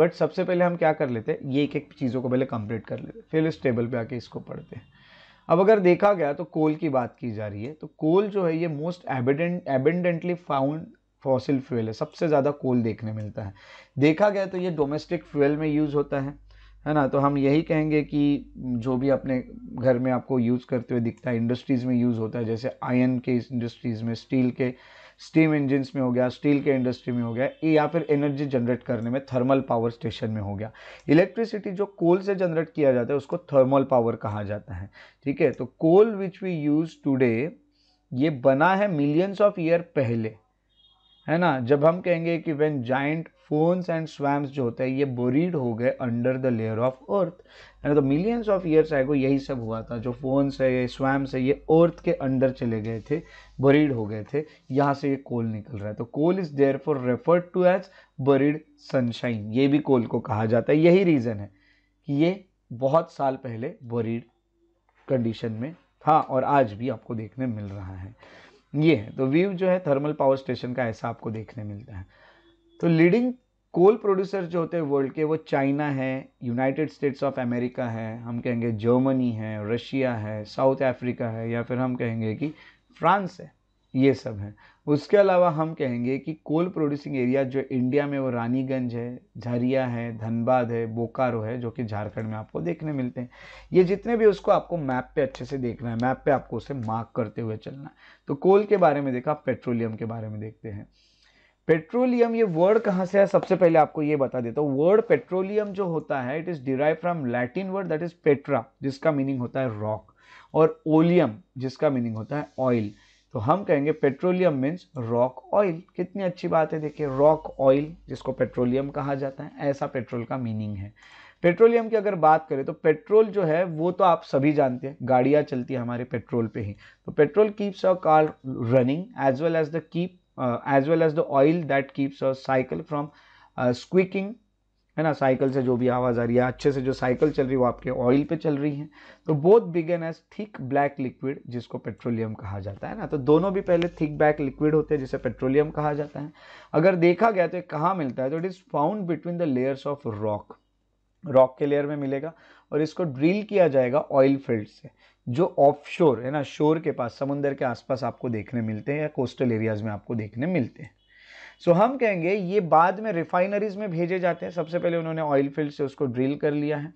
बट सबसे पहले हम क्या कर लेते हैं ये एक एक चीज़ों को पहले कंप्लीट कर लेते फिर इस टेबल पर आके इसको पढ़ते हैं अब अगर देखा गया तो कोल की बात की जा रही है तो कोल जो है ये most abundant abundantly found fossil fuel है सबसे ज़्यादा कोल देखने मिलता है देखा गया तो ये डोमेस्टिक फ्यूल में यूज़ होता है है ना तो हम यही कहेंगे कि जो भी अपने घर में आपको यूज़ करते हुए दिखता है इंडस्ट्रीज़ में यूज़ होता है जैसे आयन के इंडस्ट्रीज़ में स्टील के स्टीम इंजिन्स में हो गया स्टील के इंडस्ट्री में हो गया या फिर एनर्जी जनरेट करने में थर्मल पावर स्टेशन में हो गया इलेक्ट्रिसिटी जो कोल से जनरेट किया जाता है उसको थर्मल पावर कहा जाता है ठीक है तो coal which we use today ये बना है मिलियंस ऑफ ईयर पहले है ना जब हम कहेंगे कि when giant ferns and swamps जो होते हैं ये बोरीड हो गए under the layer of earth यानी तो मिलियंस ऑफ ईयर्स आएगा यही सब हुआ था जो फोन्स है ये स्वैम्स है ये अर्थ के अंडर चले गए थे बरीड हो गए थे यहाँ से ये कोल निकल रहा है तो coal is therefore referred to as buried sunshine ये भी कोल को कहा जाता है यही रीज़न है कि ये बहुत साल पहले बरीड कंडीशन में था और आज भी आपको देखने मिल रहा है ये है तो व्यू जो है थर्मल पावर स्टेशन का ऐसा आपको देखने मिलता है तो लीडिंग कोल प्रोड्यूसर जो होते हैं वर्ल्ड के वो चाइना है यूनाइटेड स्टेट्स ऑफ अमेरिका है हम कहेंगे जर्मनी है रशिया है साउथ अफ्रीका है या फिर हम कहेंगे कि फ्रांस है ये सब है उसके अलावा हम कहेंगे कि कोल प्रोड्यूसिंग एरिया जो इंडिया में वो रानीगंज है झरिया है धनबाद है बोकारो है जो कि झारखंड में आपको देखने मिलते हैं ये जितने भी उसको आपको मैप पे अच्छे से देखना है मैप पे आपको उसे मार्क करते हुए चलना है तो कोल के बारे में देखा पेट्रोलियम के बारे में देखते हैं पेट्रोलियम ये वर्ड कहाँ से है सबसे पहले आपको ये बता देता हूँ वर्ड पेट्रोलियम जो होता है it is derive from Latin word that is petra जिसका मीनिंग होता है रॉक और ओलियम जिसका मीनिंग होता है ऑयल तो हम कहेंगे पेट्रोलियम मीन्स रॉक ऑयल कितनी अच्छी बात है देखिए रॉक ऑयल जिसको पेट्रोलियम कहा जाता है ऐसा पेट्रोल का मीनिंग है पेट्रोलियम की अगर बात करें तो पेट्रोल जो है वो तो आप सभी जानते हैं गाड़ियाँ चलती हैं हमारे पेट्रोल पे ही तो petrol keeps a car running as well as the keep as well as the oil that keeps cycle cycle from uh, squeaking है ना साइकिल से जो भी आवाज़ आ रही है अच्छे से जो साइकिल चल रही है वो आपके ऑयल पे चल रही है तो both began as thick black liquid जिसको पेट्रोलियम कहा जाता है ना तो दोनों भी पहले थिक ब्लैक लिक्विड होते हैं जिसे पेट्रोलियम कहा जाता है अगर देखा गया तो ये कहाँ मिलता है तो it is found between the layers of rock rock के लेयर में मिलेगा और इसको ड्रिल किया जाएगा ऑयल फील्ड से जो ऑफ शोर है ना शोर के पास समुंदर के आसपास आपको देखने मिलते हैं या कोस्टल एरियाज़ में आपको देखने मिलते हैं सो so, हम कहेंगे ये बाद में रिफाइनरीज में भेजे जाते हैं सबसे पहले उन्होंने ऑयल फील्ड से उसको ड्रिल कर लिया है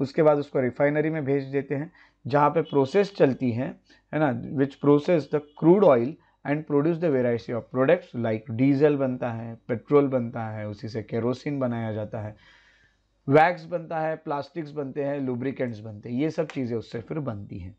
उसके बाद उसको रिफाइनरी में भेज देते हैं जहाँ पे प्रोसेस चलती है है ना which process the crude oil and produce the variety of products like diesel बनता है पेट्रोल बनता है उसी से केरोसिन बनाया जाता है वैक्स बनता है प्लास्टिक्स बनते हैं लुब्रिकेंट्स बनते हैं ये सब चीज़ें उससे फिर बनती हैं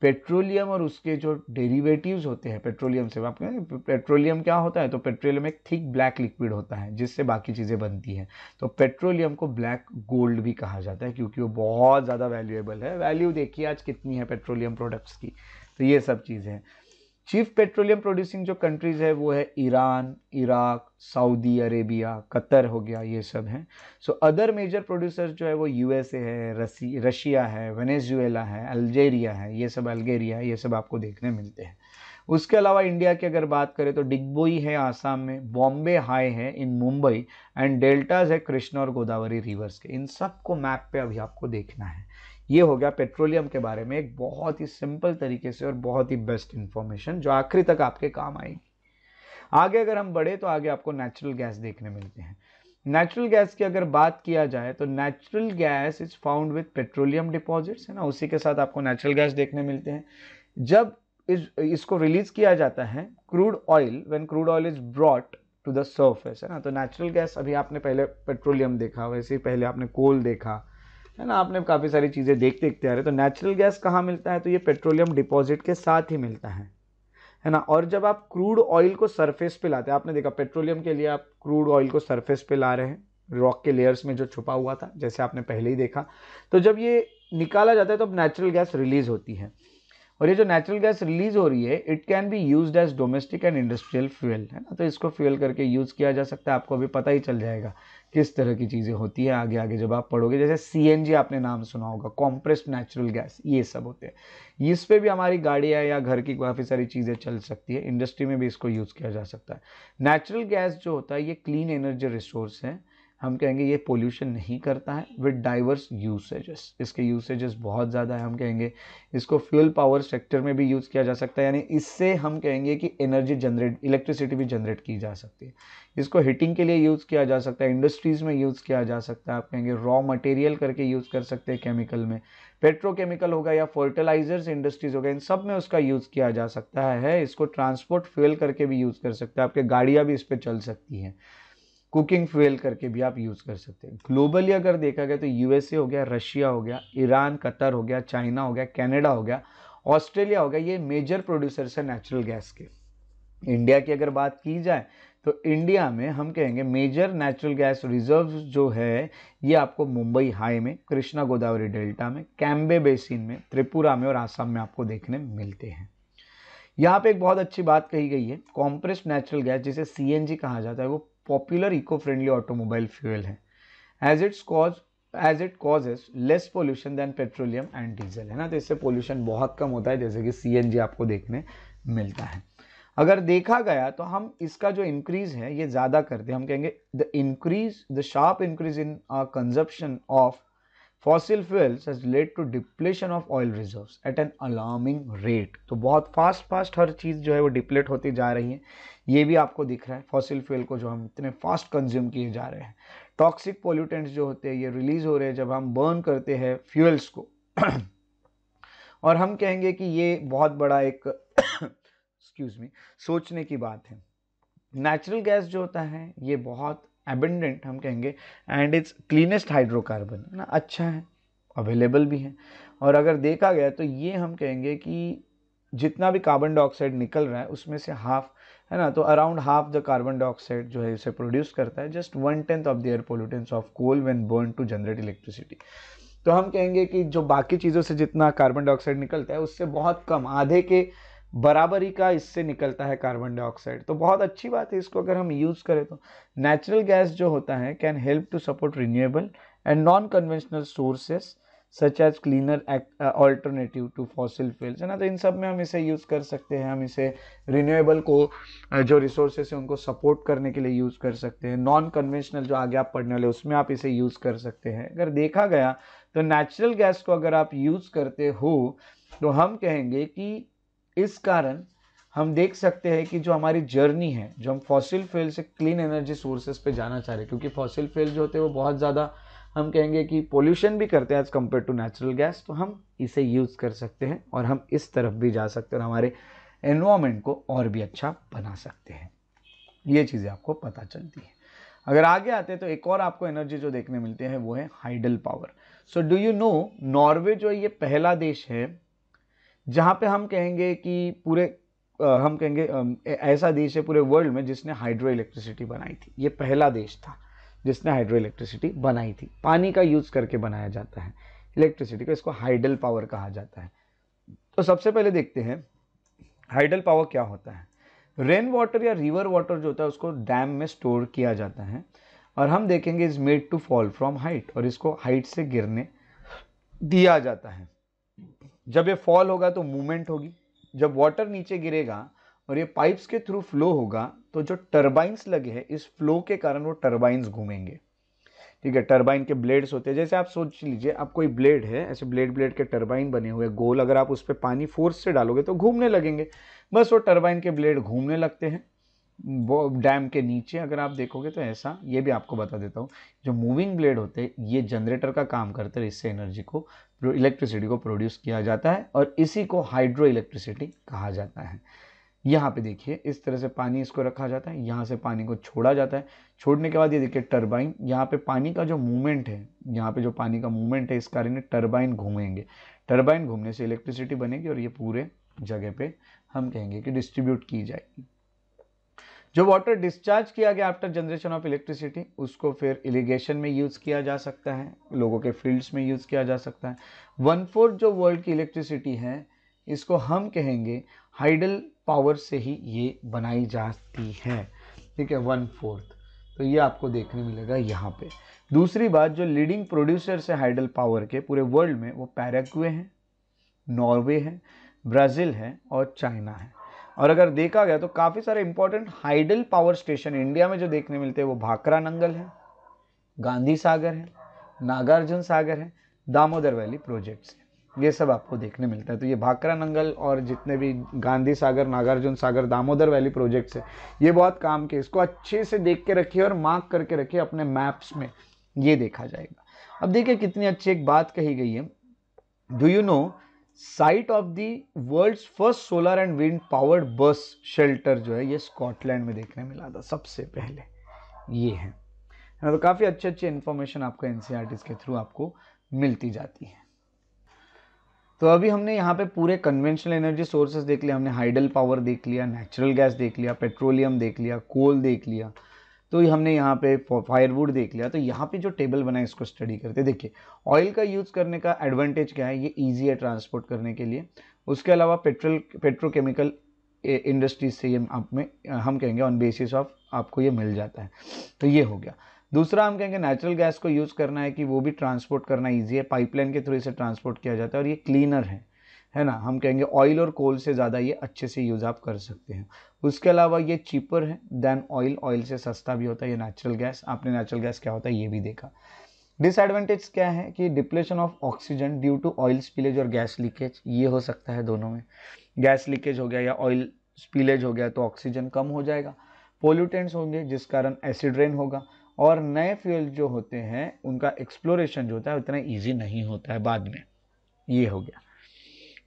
पेट्रोलियम और उसके जो डेरिवेटिव्स होते हैं पेट्रोलियम से आप कहें पेट्रोलियम क्या होता है तो पेट्रोलियम एक थिक ब्लैक लिक्विड होता है जिससे बाकी चीज़ें बनती हैं तो पेट्रोलियम को ब्लैक गोल्ड भी कहा जाता है क्योंकि वो बहुत ज़्यादा वैल्यूएबल है वैल्यू देखिए आज कितनी है पेट्रोलियम प्रोडक्ट्स की तो ये सब चीज़ें हैं चीफ पेट्रोलियम प्रोड्यूसिंग जो कंट्रीज़ है वो है Iran Iraq Saudi Arabia Qatar हो गया ये सब हैं सो अदर मेजर प्रोड्यूसर्स जो है वो यूएसए है रशिया है वेनेजुएला है अल्जेरिया है ये सब अल्गेरिया है ये सब आपको देखने मिलते हैं उसके अलावा इंडिया की अगर बात करें तो डिगबोई है आसाम में बॉम्बे हाई है इन मुंबई एंड डेल्टाज है कृष्णा और गोदावरी रिवर्स के इन सब को मैप पे अभी आपको देखना है ये हो गया पेट्रोलियम के बारे में एक बहुत ही सिंपल तरीके से और बहुत ही बेस्ट इन्फॉर्मेशन जो आखिरी तक आपके काम आएगी आगे अगर हम बढ़े तो आगे आपको नेचुरल गैस देखने मिलते हैं नेचुरल गैस की अगर बात किया जाए तो natural gas is found with petroleum deposits है ना उसी के साथ आपको नेचुरल गैस देखने मिलते हैं जब इस इसको रिलीज किया जाता है crude oil when crude oil is brought to the surface है ना तो नेचुरल गैस अभी आपने पहले पेट्रोलियम देखा वैसे ही पहले आपने कोल देखा है ना आपने काफ़ी सारी चीज़ें देख देखते आ रहे तो नेचुरल गैस कहाँ मिलता है तो ये पेट्रोलियम डिपॉजिट के साथ ही मिलता है है ना और जब आप क्रूड ऑयल को सरफेस पे लाते हैं आपने देखा पेट्रोलियम के लिए आप क्रूड ऑयल को सरफेस पे ला रहे हैं रॉक के लेयर्स में जो छुपा हुआ था जैसे आपने पहले ही देखा तो जब ये निकाला जाता है तो अब नेचुरल गैस रिलीज़ होती है और ये जो नेचुरल गैस रिलीज़ हो रही है it can be use as domestic and industrial fuel है ना तो इसको फ्यूल करके यूज़ किया जा सकता है आपको अभी पता ही चल जाएगा किस तरह की चीज़ें होती है आगे आगे जब आप पढ़ोगे जैसे सी आपने नाम सुना होगा कॉम्प्रेस्ड नेचुरल गैस ये सब होते हैं इस पर भी हमारी गाड़ियाँ या घर की काफ़ी सारी चीज़ें चल सकती है इंडस्ट्री में भी इसको यूज़ किया जा सकता है नेचुरल गैस जो होता है ये क्लीन एनर्जी रिसोर्स है हम कहेंगे ये पोल्यूशन नहीं करता है विद डाइवर्स यूसेजेस इसके यूसेजेस बहुत ज़्यादा है हम कहेंगे इसको फ्यूल पावर सेक्टर में भी यूज़ किया जा सकता है यानी इससे हम कहेंगे कि एनर्जी जनरेट इलेक्ट्रिसिटी भी जनरेट की जा सकती है इसको हीटिंग के लिए यूज़ किया जा सकता है इंडस्ट्रीज़ में यूज़ किया जा सकता है आप कहेंगे रॉ मटेरियल करके यूज़ कर सकते हैं केमिकल में पेट्रोकेमिकल होगा या फर्टिलाइजर्स इंडस्ट्रीज़ होगा इन सब में उसका यूज़ किया जा सकता है इसको ट्रांसपोर्ट फ्यूल करके भी यूज़ कर सकते हैं आपके गाड़ियाँ भी इस पर चल सकती हैं कुकिंग फ्यूल करके भी आप यूज़ कर सकते हैं ग्लोबली अगर देखा गया तो यूएसए हो गया रशिया हो गया ईरान कतर हो गया चाइना हो गया कनाडा हो गया ऑस्ट्रेलिया हो गया ये मेजर प्रोड्यूसर्स हैं नेचुरल गैस के इंडिया की अगर बात की जाए तो इंडिया में हम कहेंगे मेजर नेचुरल गैस रिजर्व जो है ये आपको मुंबई हाई में कृष्णा गोदावरी डेल्टा में कैम्बे बेसिन में त्रिपुरा में और आसाम में आपको देखने मिलते हैं यहाँ पे एक बहुत अच्छी बात कही गई है कॉम्प्रेस्ड नेचुरल गैस जिसे सीएनजी कहा जाता है वो popular eco friendly automobile fuel है as it's cause as it causes less pollution than petroleum and diesel है ना तो इससे पोल्यूशन बहुत कम होता है जैसे कि सी आपको देखने मिलता है अगर देखा गया तो हम इसका जो इंक्रीज है ये ज़्यादा करते हैं हम कहेंगे the increase the sharp increase in consumption of fossil fuels has led to depletion of oil reserves at an alarming rate तो बहुत फास्ट फास्ट हर चीज़ जो है वो डिप्लेट होती जा रही है ये भी आपको दिख रहा है फॉसिल फ्यूल को जो हम इतने फास्ट कंज्यूम किए जा रहे हैं टॉक्सिक पोल्यूटेंट्स जो होते हैं ये रिलीज़ हो रहे हैं जब हम बर्न करते हैं फ्यूल्स को और हम कहेंगे कि ये बहुत बड़ा एक एक्सक्यूज़ मी सोचने की बात है नेचुरल गैस जो होता है ये बहुत एबेंडेंट हम कहेंगे एंड इट्स क्लीनेस्ट हाइड्रोकार्बन ना अच्छा है अवेलेबल भी है और अगर देखा गया तो ये हम कहेंगे कि जितना भी कार्बन डाइऑक्साइड निकल रहा है उसमें से हाफ है ना तो around half the carbon dioxide जो है इसे प्रोड्यूस करता है just one tenth of the air pollutants of coal when burn to generate electricity तो हम कहेंगे कि जो बाकी चीज़ों से जितना कार्बन डाइऑक्साइड निकलता है उससे बहुत कम आधे के बराबरी का इससे निकलता है कार्बन डाइऑक्साइड तो बहुत अच्छी बात है इसको अगर हम यूज़ करें तो नेचुरल गैस जो होता है can help to support renewable and non conventional sources such as cleaner alternative to fossil fuels है ना तो इन सब में हम इसे यूज़ कर सकते हैं हम इसे रिन्यूएबल को जो रिसोर्सेस हैं उनको सपोर्ट करने के लिए यूज़ कर सकते हैं नॉन कन्वेंशनल जो आगे आप पढ़ने वाले उसमें आप इसे यूज़ कर सकते हैं अगर देखा गया तो नेचुरल गैस को अगर आप यूज़ करते हो तो हम कहेंगे कि इस कारण हम देख सकते हैं कि जो हमारी जर्नी है जो हम फॉसिल फ्यूल से क्लीन एनर्जी सोर्सेज पे जाना चाह रहे हैं क्योंकि फॉसिल फ्यूल जो होते हैं वो बहुत ज़्यादा हम कहेंगे कि पोल्यूशन भी करते हैं as compare to natural gas तो हम इसे यूज़ कर सकते हैं और हम इस तरफ भी जा सकते हैं और हमारे एनवायरमेंट को और भी अच्छा बना सकते हैं ये चीज़ें आपको पता चलती है अगर आगे आते हैं तो एक और आपको एनर्जी जो देखने मिलती है वो है hydel power so do you know Norway जो ये पहला देश है जहाँ पे हम कहेंगे कि पूरे आ, हम कहेंगे आ, ऐसा देश है पूरे वर्ल्ड में जिसने हाइड्रो इलेक्ट्रिसिटी बनाई थी ये पहला देश था जिसने हाइड्रो इलेक्ट्रिसिटी बनाई थी पानी का यूज़ करके बनाया जाता है इलेक्ट्रिसिटी को इसको हाइडल पावर कहा जाता है तो सबसे पहले देखते हैं हाइडल पावर क्या होता है रेन वाटर या रिवर वाटर जो होता है उसको डैम में स्टोर किया जाता है और हम देखेंगे is made to fall from height और इसको हाइट से गिरने दिया जाता है जब ये फॉल होगा तो मूवमेंट होगी जब वाटर नीचे गिरेगा और ये पाइप्स के थ्रू फ्लो होगा तो जो टर्बाइंस लगे हैं इस फ्लो के कारण वो टर्बाइंस घूमेंगे ठीक है टर्बाइन के ब्लेड्स होते हैं जैसे आप सोच लीजिए आप कोई ब्लेड है ऐसे ब्लेड ब्लेड के टर्बाइन बने हुए गोल अगर आप उस पर पानी फोर्स से डालोगे तो घूमने लगेंगे बस वो टर्बाइन के ब्लेड घूमने लगते हैं वो डैम के नीचे अगर आप देखोगे तो ऐसा ये भी आपको बता देता हूँ जो मूविंग ब्लेड होते हैं ये जनरेटर का काम करते हैं इससे एनर्जी को इलेक्ट्रिसिटी को प्रोड्यूस किया जाता है और इसी को हाइड्रो इलेक्ट्रिसिटी कहा जाता है यहाँ पे देखिए इस तरह से पानी इसको रखा जाता है यहाँ से पानी को छोड़ा जाता है छोड़ने के बाद ये देखिए टरबाइन यहाँ पे पानी का जो मूवमेंट है यहाँ पे जो पानी का मूवमेंट है इस कारण टरबाइन घूमेंगे टरबाइन घूमने से इलेक्ट्रिसिटी बनेगी और ये पूरे जगह पे हम कहेंगे कि डिस्ट्रीब्यूट की जाएगी जो वाटर डिस्चार्ज किया गया आफ्टर जनरेशन ऑफ इलेक्ट्रिसिटी उसको फिर इरीगेशन में यूज़ किया जा सकता है लोगों के फील्ड्स में यूज़ किया जा सकता है वन फोर्थ जो वर्ल्ड की इलेक्ट्रिसिटी है इसको हम कहेंगे हाइडल पावर से ही ये बनाई जाती है ठीक है वन फोर्थ तो ये आपको देखने मिलेगा यहाँ पे दूसरी बात जो लीडिंग प्रोड्यूसर्स है हाइडल पावर के पूरे वर्ल्ड में वो पैराग्वे हैं नॉर्वे है ब्राज़ील है और चाइना है और अगर देखा गया तो काफ़ी सारे important hydel power station India में जो देखने मिलते हैं वो भाकरा नंगल है गांधी सागर है नागार्जुन सागर है दामोदर वैली प्रोजेक्ट्स ये सब आपको देखने मिलता है तो ये भाकरा नंगल और जितने भी गांधी सागर नागार्जुन सागर दामोदर वैली प्रोजेक्ट्स है ये बहुत काम के इसको अच्छे से देख के रखिए और मार्क करके रखिए अपने मैप्स में ये देखा जाएगा अब देखिए कितनी अच्छी एक बात कही गई है do you know site of the world's first solar and wind powered bus shelter जो है ये स्कॉटलैंड में देखने मिला था सबसे पहले ये है तो काफ़ी अच्छे अच्छे इन्फॉर्मेशन आपको एन e के थ्रू आपको मिलती जाती है तो अभी हमने यहाँ पे पूरे कन्वेंशनल एनर्जी सोर्सेज देख लिया हमने हाइडल पावर देख लिया नेचुरल गैस देख लिया पेट्रोलियम देख लिया कोल देख लिया तो हमने यहाँ पे फायरवुड देख लिया तो यहाँ पे जो टेबल बना है इसको स्टडी करते देखिए ऑयल का यूज़ करने का एडवांटेज क्या है ये ईजी है ट्रांसपोर्ट करने के लिए उसके अलावा पेट्रोल पेट्रोकेमिकल इंडस्ट्रीज से ये आप में हम कहेंगे ऑन बेसिस ऑफ आपको ये मिल जाता है तो ये हो गया दूसरा हम कहेंगे नेचुरल गैस को यूज़ करना है कि वो भी ट्रांसपोर्ट करना ईजी है पाइपलाइन के थ्रू इसे ट्रांसपोर्ट किया जाता है और ये क्लीनर है है ना हम कहेंगे ऑयल और कोल से ज़्यादा ये अच्छे से यूज़ आप कर सकते हैं उसके अलावा ये चीपर है देन ऑयल ऑयल से सस्ता भी होता है ये नेचुरल गैस आपने नेचुरल गैस क्या होता है ये भी देखा डिसएडवांटेज क्या है कि depletion of oxygen due to oil spillage और गैस लीकेज ये हो सकता है दोनों में गैस लीकेज हो गया या ऑयल स्पिलेज हो गया तो ऑक्सीजन कम हो जाएगा पोल्यूटेंट्स होंगे जिस कारण एसिड रेन होगा और नए फ्यूल जो होते हैं उनका एक्सप्लोरेशन जो होता है उतना ईजी नहीं होता है बाद में ये हो गया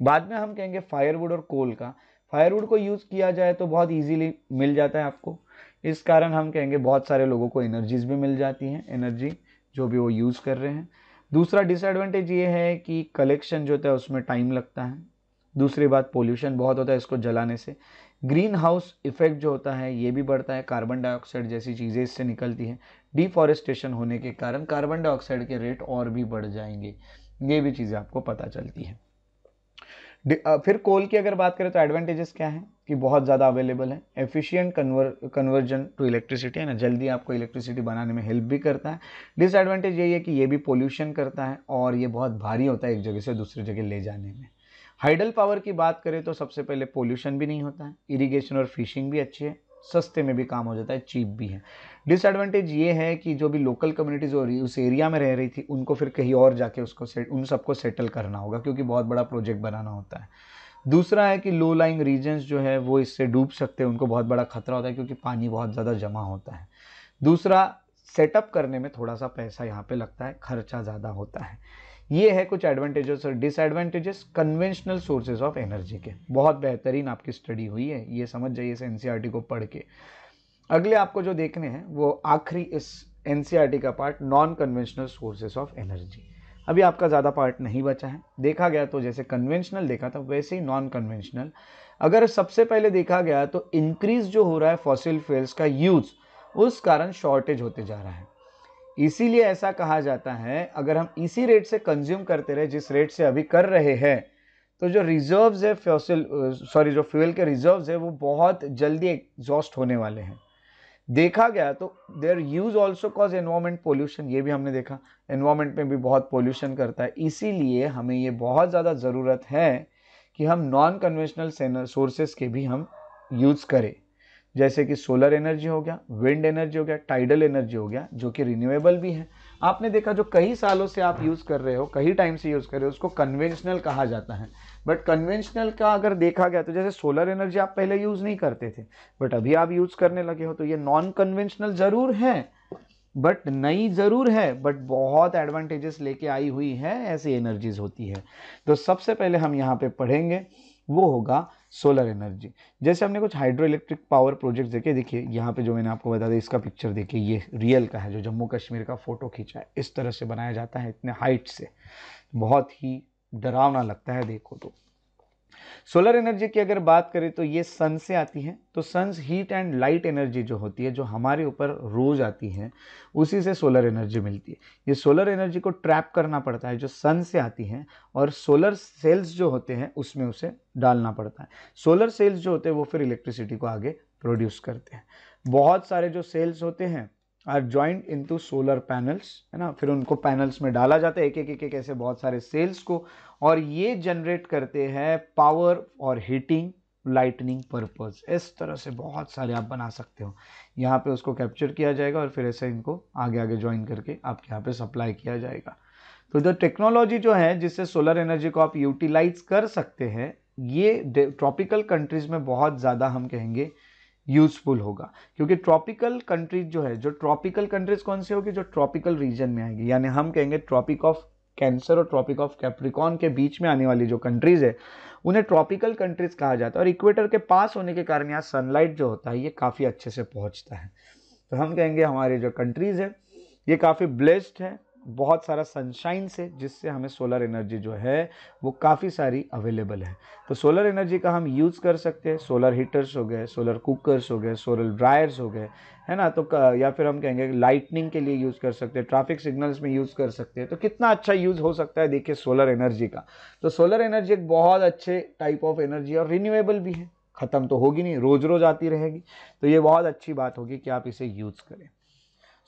बाद में हम कहेंगे फायरवुड और कोल का फायरवुड को यूज़ किया जाए तो बहुत इजीली मिल जाता है आपको इस कारण हम कहेंगे बहुत सारे लोगों को एनर्जीज भी मिल जाती हैं एनर्जी जो भी वो यूज़ कर रहे हैं दूसरा डिसएडवांटेज ये है कि कलेक्शन जो होता है उसमें टाइम लगता है दूसरी बात पोल्यूशन बहुत होता है इसको जलाने से ग्रीन हाउस इफेक्ट जो होता है ये भी बढ़ता है कार्बन डाइऑक्साइड जैसी चीज़ें इससे निकलती हैं डिफॉरेस्टेशन होने के कारण कार्बन डाइऑक्साइड के रेट और भी बढ़ जाएंगे ये भी चीज़ें आपको पता चलती हैं फिर कोल की अगर बात करें तो एडवांटेजेस क्या है कि बहुत ज़्यादा अवेलेबल है efficient conver conversion to electricity है ना जल्दी आपको इलेक्ट्रिसिटी बनाने में हेल्प भी करता है डिसएडवांटेज यही है कि ये भी पोल्यूशन करता है और ये बहुत भारी होता है एक जगह से दूसरी जगह ले जाने में हाइडल पावर की बात करें तो सबसे पहले पोल्यूशन भी नहीं होता है इरिगेशन और फिशिंग भी अच्छी है सस्ते में भी काम हो जाता है चीप भी है डिसएडवांटेज ये है कि जो भी लोकल कम्युनिटीज़ हो रही उस एरिया में रह रही थी उनको फिर कहीं और जाके उसको सेट उन सबको सेटल करना होगा क्योंकि बहुत बड़ा प्रोजेक्ट बनाना होता है दूसरा है कि लो लाइंग रीजन्स जो है वो इससे डूब सकते हैं उनको बहुत बड़ा खतरा होता है क्योंकि पानी बहुत ज़्यादा जमा होता है दूसरा सेटअप करने में थोड़ा सा पैसा यहाँ पे लगता है खर्चा ज़्यादा होता है ये है कुछ एडवांटेजेस और disadvantages conventional sources of energy के बहुत बेहतरीन आपकी स्टडी हुई है ये समझ जाइए इस एन e को पढ़ के अगले आपको जो देखने हैं वो आखिरी इस एन e का part non conventional sources of energy अभी आपका ज़्यादा पार्ट नहीं बचा है देखा गया तो जैसे कन्वेंशनल देखा था वैसे ही नॉन कन्वेंशनल अगर सबसे पहले देखा गया तो इंक्रीज जो हो रहा है फॉसिल फ्यूल्स का यूज़ उस कारण शॉर्टेज होते जा रहा है इसीलिए ऐसा कहा जाता है अगर हम इसी रेट से कंज्यूम करते रहे जिस रेट से अभी कर रहे हैं तो जो रिजर्व्स है फ्यूसिल सॉरी जो फ्यूल के रिजर्व्स है वो बहुत जल्दी एग्जॉस्ट होने वाले हैं देखा गया तो their use also cause environment pollution ये भी हमने देखा एनवायरमेंट में भी बहुत पोल्यूशन करता है इसीलिए हमें ये बहुत ज़्यादा ज़रूरत है कि हम नॉन कन्वेंशनल सोर्सेज के भी हम यूज़ करें जैसे कि सोलर एनर्जी हो गया विंड एनर्जी हो गया टाइडल एनर्जी हो गया जो कि रिन्यूएबल भी है आपने देखा जो कई सालों से आप यूज़ कर रहे हो कई टाइम से यूज़ कर रहे हो उसको कन्वेंशनल कहा जाता है बट कन्वेंशनल का अगर देखा गया तो जैसे सोलर एनर्जी आप पहले यूज़ नहीं करते थे बट अभी आप यूज़ करने लगे हो तो ये नॉन कन्वेंशनल ज़रूर है बट नई ज़रूर है बट बहुत एडवांटेजेस लेके आई हुई है ऐसी एनर्जीज होती है तो सबसे पहले हम यहाँ पे पढ़ेंगे वो होगा सोलर एनर्जी जैसे हमने कुछ हाइड्रो इलेक्ट्रिक पावर प्रोजेक्ट देखे देखिए यहाँ पे जो मैंने आपको बता दिया इसका पिक्चर देखिए ये रियल का है जो जम्मू कश्मीर का फ़ोटो खींचा है इस तरह से बनाया जाता है इतने हाइट से बहुत ही डरावना लगता है देखो तो सोलर एनर्जी की अगर बात करें तो ये सन से आती है तो sun heat and light energy जो होती है जो हमारे ऊपर रोज आती है उसी से सोलर एनर्जी मिलती है ये सोलर एनर्जी को ट्रैप करना पड़ता है जो सन से आती है और सोलर सेल्स जो होते हैं उसमें उसे डालना पड़ता है सोलर सेल्स जो होते हैं वो फिर इलेक्ट्रिसिटी को आगे प्रोड्यूस करते हैं बहुत सारे जो सेल्स होते हैं are joint into solar panels है ना फिर उनको पैनल्स में डाला जाता है एक एक एक ऐसे बहुत सारे सेल्स को और ये जनरेट करते हैं पावर और हीटिंग लाइटनिंग पर्पज इस तरह से बहुत सारे आप बना सकते हो यहाँ पे उसको कैप्चर किया जाएगा और फिर ऐसे इनको आगे आगे ज्वाइन करके आपके यहाँ पे सप्लाई किया जाएगा तो जो टेक्नोलॉजी जो है जिससे सोलर एनर्जी को आप यूटिलाइज कर सकते हैं ये ट्रॉपिकल कंट्रीज़ में बहुत ज़्यादा हम कहेंगे यूजफुल होगा क्योंकि ट्रॉपिकल कंट्रीज जो है जो ट्रॉपिकल कंट्रीज कौन सी होगी जो ट्रॉपिकल रीजन में आएगी यानी हम कहेंगे ट्रॉपिक ऑफ कैंसर और ट्रॉपिक ऑफ कैप्रिकॉन के बीच में आने वाली जो कंट्रीज है उन्हें ट्रॉपिकल कंट्रीज कहा जाता है और इक्वेटर के पास होने के कारण यहाँ सनलाइट जो होता है ये काफ़ी अच्छे से पहुँचता है तो हम कहेंगे हमारे जो कंट्रीज़ है ये काफ़ी ब्लेस्ड है बहुत सारा सनशाइन से जिससे हमें सोलर एनर्जी जो है वो काफ़ी सारी अवेलेबल है तो सोलर एनर्जी का हम यूज़ कर सकते हैं सोलर हीटर्स हो गए सोलर कुकर्स हो गए सोलर ड्रायर्स हो गए है ना तो या फिर हम कहेंगे लाइटनिंग के लिए यूज़ कर सकते हैं ट्रैफिक सिग्नल्स में यूज़ कर सकते हैं तो कितना अच्छा यूज़ हो सकता है देखिए सोलर एनर्जी का तो सोलर एनर्जी एक बहुत अच्छे टाइप ऑफ एनर्जी और रिन्यूएबल भी है ख़त्म तो होगी नहीं रोज़ रोज़ आती रहेगी तो ये बहुत अच्छी बात होगी कि आप इसे यूज़ करें